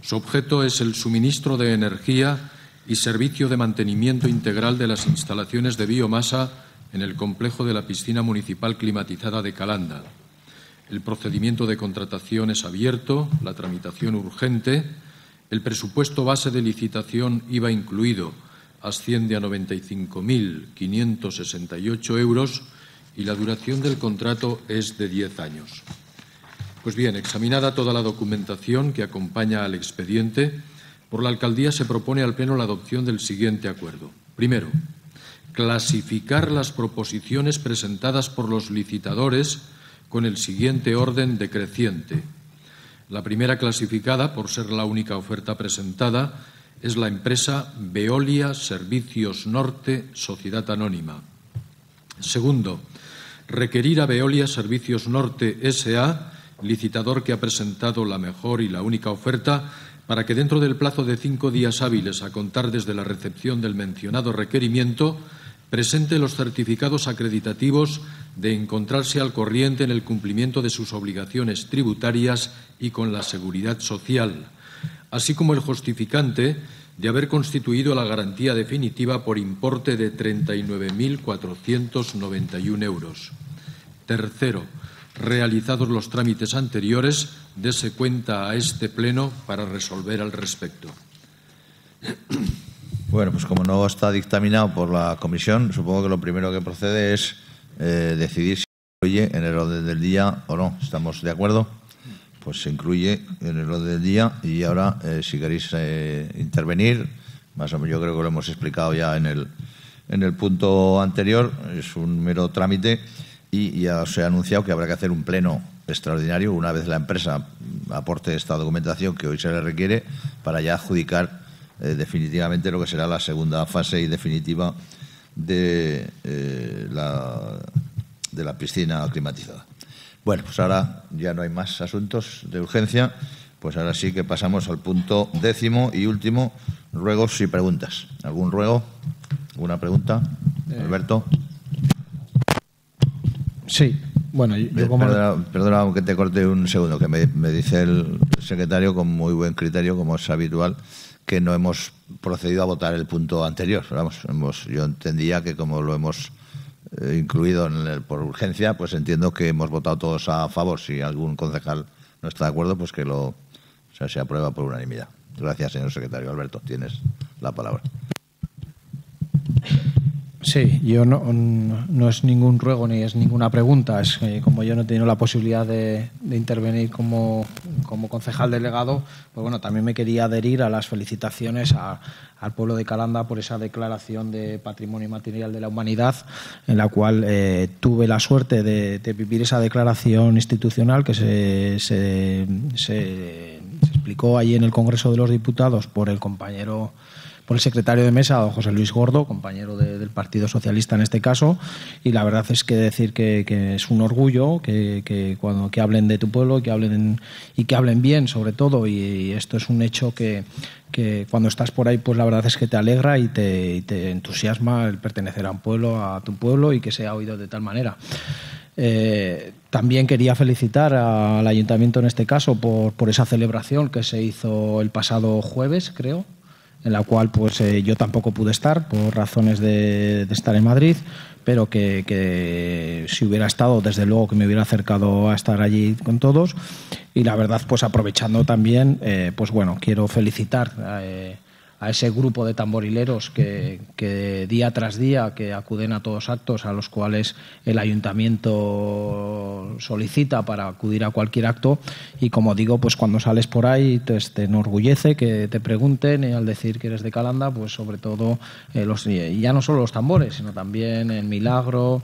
Su objeto es el suministro de energía y servicio de mantenimiento integral de las instalaciones de biomasa en el complejo de la piscina municipal climatizada de Calanda. El procedimiento de contratación es abierto, la tramitación urgente, el presupuesto base de licitación IVA incluido asciende a 95.568 euros y la duración del contrato es de 10 años. Pues bien, examinada toda la documentación que acompaña al expediente, por la Alcaldía se propone al Pleno la adopción del siguiente acuerdo. Primero, clasificar las proposiciones presentadas por los licitadores con el siguiente orden decreciente. La primera clasificada, por ser la única oferta presentada, es la empresa Veolia Servicios Norte, Sociedad Anónima. Segundo, requerir a Veolia Servicios Norte SA, licitador que ha presentado la mejor y la única oferta, para que dentro del plazo de cinco días hábiles a contar desde la recepción del mencionado requerimiento presente los certificados acreditativos de encontrarse al corriente en el cumplimiento de sus obligaciones tributarias y con la seguridad social, así como el justificante de haber constituido la garantía definitiva por importe de 39.491 euros. Tercero, realizados los trámites anteriores, dése cuenta a este Pleno para resolver al respecto. Bueno, pues como no está dictaminado por la Comisión, supongo que lo primero que procede es eh, decidir si se incluye en el orden del día o no. ¿Estamos de acuerdo? Pues se incluye en el orden del día y ahora, eh, si queréis eh, intervenir, más o menos yo creo que lo hemos explicado ya en el, en el punto anterior, es un mero trámite y ya se ha anunciado que habrá que hacer un pleno extraordinario una vez la empresa aporte esta documentación que hoy se le requiere para ya adjudicar eh, definitivamente lo que será la segunda fase y definitiva de, eh, la, de la piscina climatizada. Bueno, pues ahora ya no hay más asuntos de urgencia, pues ahora sí que pasamos al punto décimo y último, ruegos y preguntas. ¿Algún ruego? ¿Alguna pregunta? Eh, Alberto. Sí, bueno, yo como... Perdona, aunque te corte un segundo, que me, dice el secretario con muy buen criterio, como es habitual, que no hemos procedido a votar el punto anterior. Vamos, yo entendía que como lo hemos eh, incluido por urgencia, pues entiendo que hemos votado todos a favor. Si algún concejal no está de acuerdo, pues que lo sea, se aprueba por unanimidad. Gracias, señor secretario. Alberto, tienes la palabra. Sí, yo mm, no, es ningún ruego ni es ninguna pregunta. Es como yo no he tenido la posibilidad de, intervenir como, concejal delegado, pues bueno, también me quería adherir a las felicitaciones al pueblo de Calanda por esa declaración de patrimonio material de la humanidad, en la cual eh, tuve la suerte de, vivir esa declaración institucional que se, se, se explicó allí en el Congreso de los Diputados por el compañero por el secretario de mesa, José Luis Gordo, compañero del Partido Socialista en este caso, y la verdad es que decir que, es un orgullo que, cuando que hablen de tu pueblo, que hablen y que hablen bien, sobre todo, y, esto es un hecho que, cuando estás por ahí, pues la verdad es que te alegra y te, entusiasma el pertenecer a un pueblo, a tu pueblo y que sea oído de tal manera. Eh, también quería felicitar al ayuntamiento en este caso por, por esa celebración que se hizo el pasado jueves, creo, en la cual pues eh, yo tampoco pude estar por razones de, estar en Madrid, pero que, si hubiera estado, desde luego que me hubiera acercado a estar allí con todos. Y la verdad, pues aprovechando también, eh, pues bueno, quiero felicitar. Eh, a ese grupo de tamborileros que, día tras día que acuden a todos actos a los cuales el ayuntamiento solicita para acudir a cualquier acto y como digo pues cuando sales por ahí te, enorgullece que te pregunten y al decir que eres de Calanda pues sobre todo eh, los, ya no solo los tambores sino también el milagro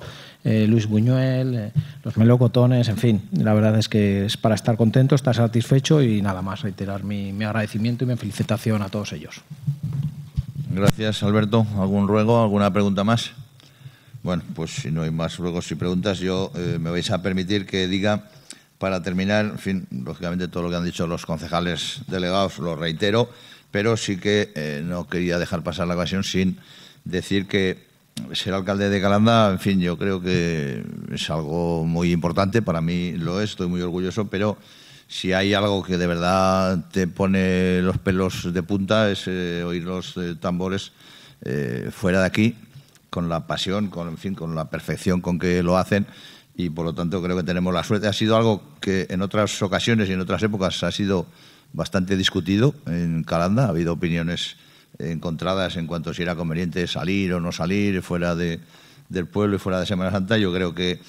eh, Luis Buñuel, eh, los melocotones, en fin, la verdad es que es para estar contento, estar satisfecho y nada más, reiterar mi, agradecimiento y mi felicitación a todos ellos. Gracias, Alberto. ¿Algún ruego, alguna pregunta más? Bueno, pues si no hay más ruegos y preguntas, yo eh, me vais a permitir que diga, para terminar, en fin, lógicamente todo lo que han dicho los concejales delegados lo reitero, pero sí que no quería dejar pasar la ocasión sin decir que ser alcalde de Calanda, en fin, yo creo que es algo muy importante, para mí lo es, estoy muy orgulloso, pero si hay algo que de verdad te pone los pelos de punta es eh, oír los eh, tambores eh, fuera de aquí, con la pasión, con, en fin, con la perfección con que lo hacen y por lo tanto creo que tenemos la suerte. Ha sido algo que en otras ocasiones y en otras épocas ha sido bastante discutido en Calanda, ha habido opiniones encontradas en cuanto si era conveniente salir o no salir fuera de, del pueblo y fuera de Semana Santa, yo creo que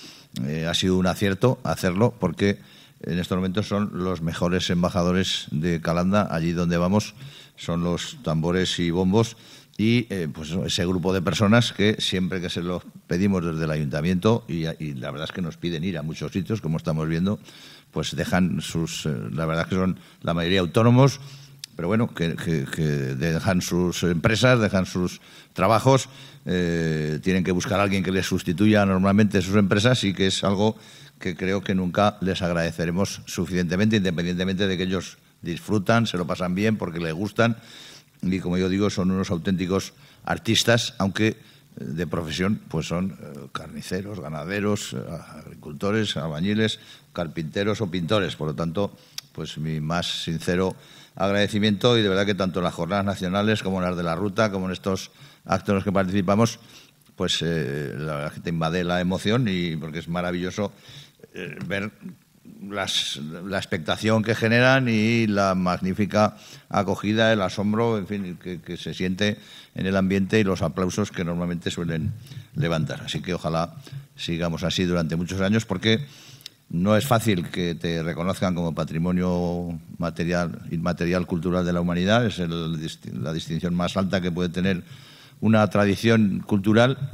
eh, ha sido un acierto hacerlo porque en estos momentos son los mejores embajadores de Calanda, allí donde vamos son los tambores y bombos y eh, pues ese grupo de personas que siempre que se los pedimos desde el ayuntamiento y, la verdad es que nos piden ir a muchos sitios como estamos viendo pues dejan sus eh, la verdad es que son la mayoría autónomos pero bueno, que, dejan sus empresas, dejan sus trabajos, eh, tienen que buscar a alguien que les sustituya normalmente sus empresas y que es algo que creo que nunca les agradeceremos suficientemente, independientemente de que ellos disfrutan, se lo pasan bien porque les gustan y como yo digo, son unos auténticos artistas, aunque eh, de profesión pues son eh, carniceros, ganaderos, agricultores, albañiles, carpinteros o pintores. Por lo tanto, pues mi más sincero agradecimiento y de verdad que tanto en las jornadas nacionales como en las de la ruta, como en estos actos en los que participamos, pues eh, la gente invade la emoción y porque es maravilloso eh, ver la expectación que generan y la magnífica acogida, el asombro, en fin, que, se siente en el ambiente y los aplausos que normalmente suelen levantar. Así que ojalá sigamos así durante muchos años porque no es fácil que te reconozcan como patrimonio material, inmaterial cultural de la humanidad, es la distinción más alta que puede tener una tradición cultural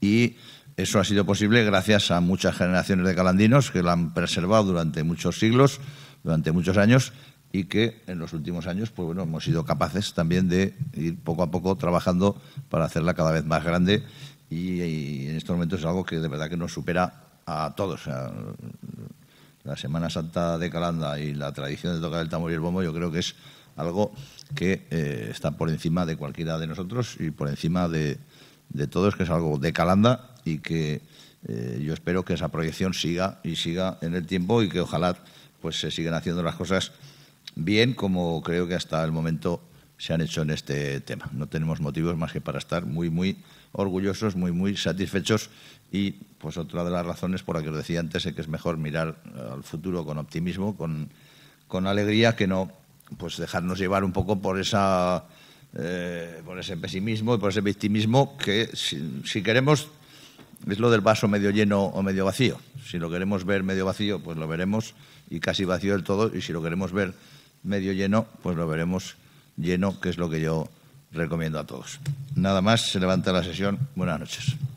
y eso ha sido posible gracias a muchas generaciones de calandinos que la han preservado durante muchos siglos, durante muchos años y que en los últimos años pues bueno, hemos sido capaces también de ir poco a poco trabajando para hacerla cada vez más grande y en estos momentos es algo que de verdad que nos supera a todos. la Semana Santa de Calanda y la tradición de tocar el tambor y el bombo, yo creo que es algo que eh, está por encima de cualquiera de nosotros y por encima de, de todos, que es algo de Calanda y que eh, yo espero que esa proyección siga y siga en el tiempo y que ojalá pues se sigan haciendo las cosas bien como creo que hasta el momento se han hecho en este tema. No tenemos motivos más que para estar muy, muy orgullosos, muy, muy satisfechos y pues otra de las razones por la que os decía antes es que es mejor mirar eh, al futuro con optimismo, con, alegría, que no pues dejarnos llevar un poco por esa eh, por ese pesimismo y por ese victimismo que si, si, queremos es lo del vaso medio lleno o medio vacío. Si lo queremos ver medio vacío, pues lo veremos y casi vacío del todo, y si lo queremos ver medio lleno, pues lo veremos lleno, que es lo que yo recomiendo a todos. Nada más, se levanta la sesión. Buenas noches.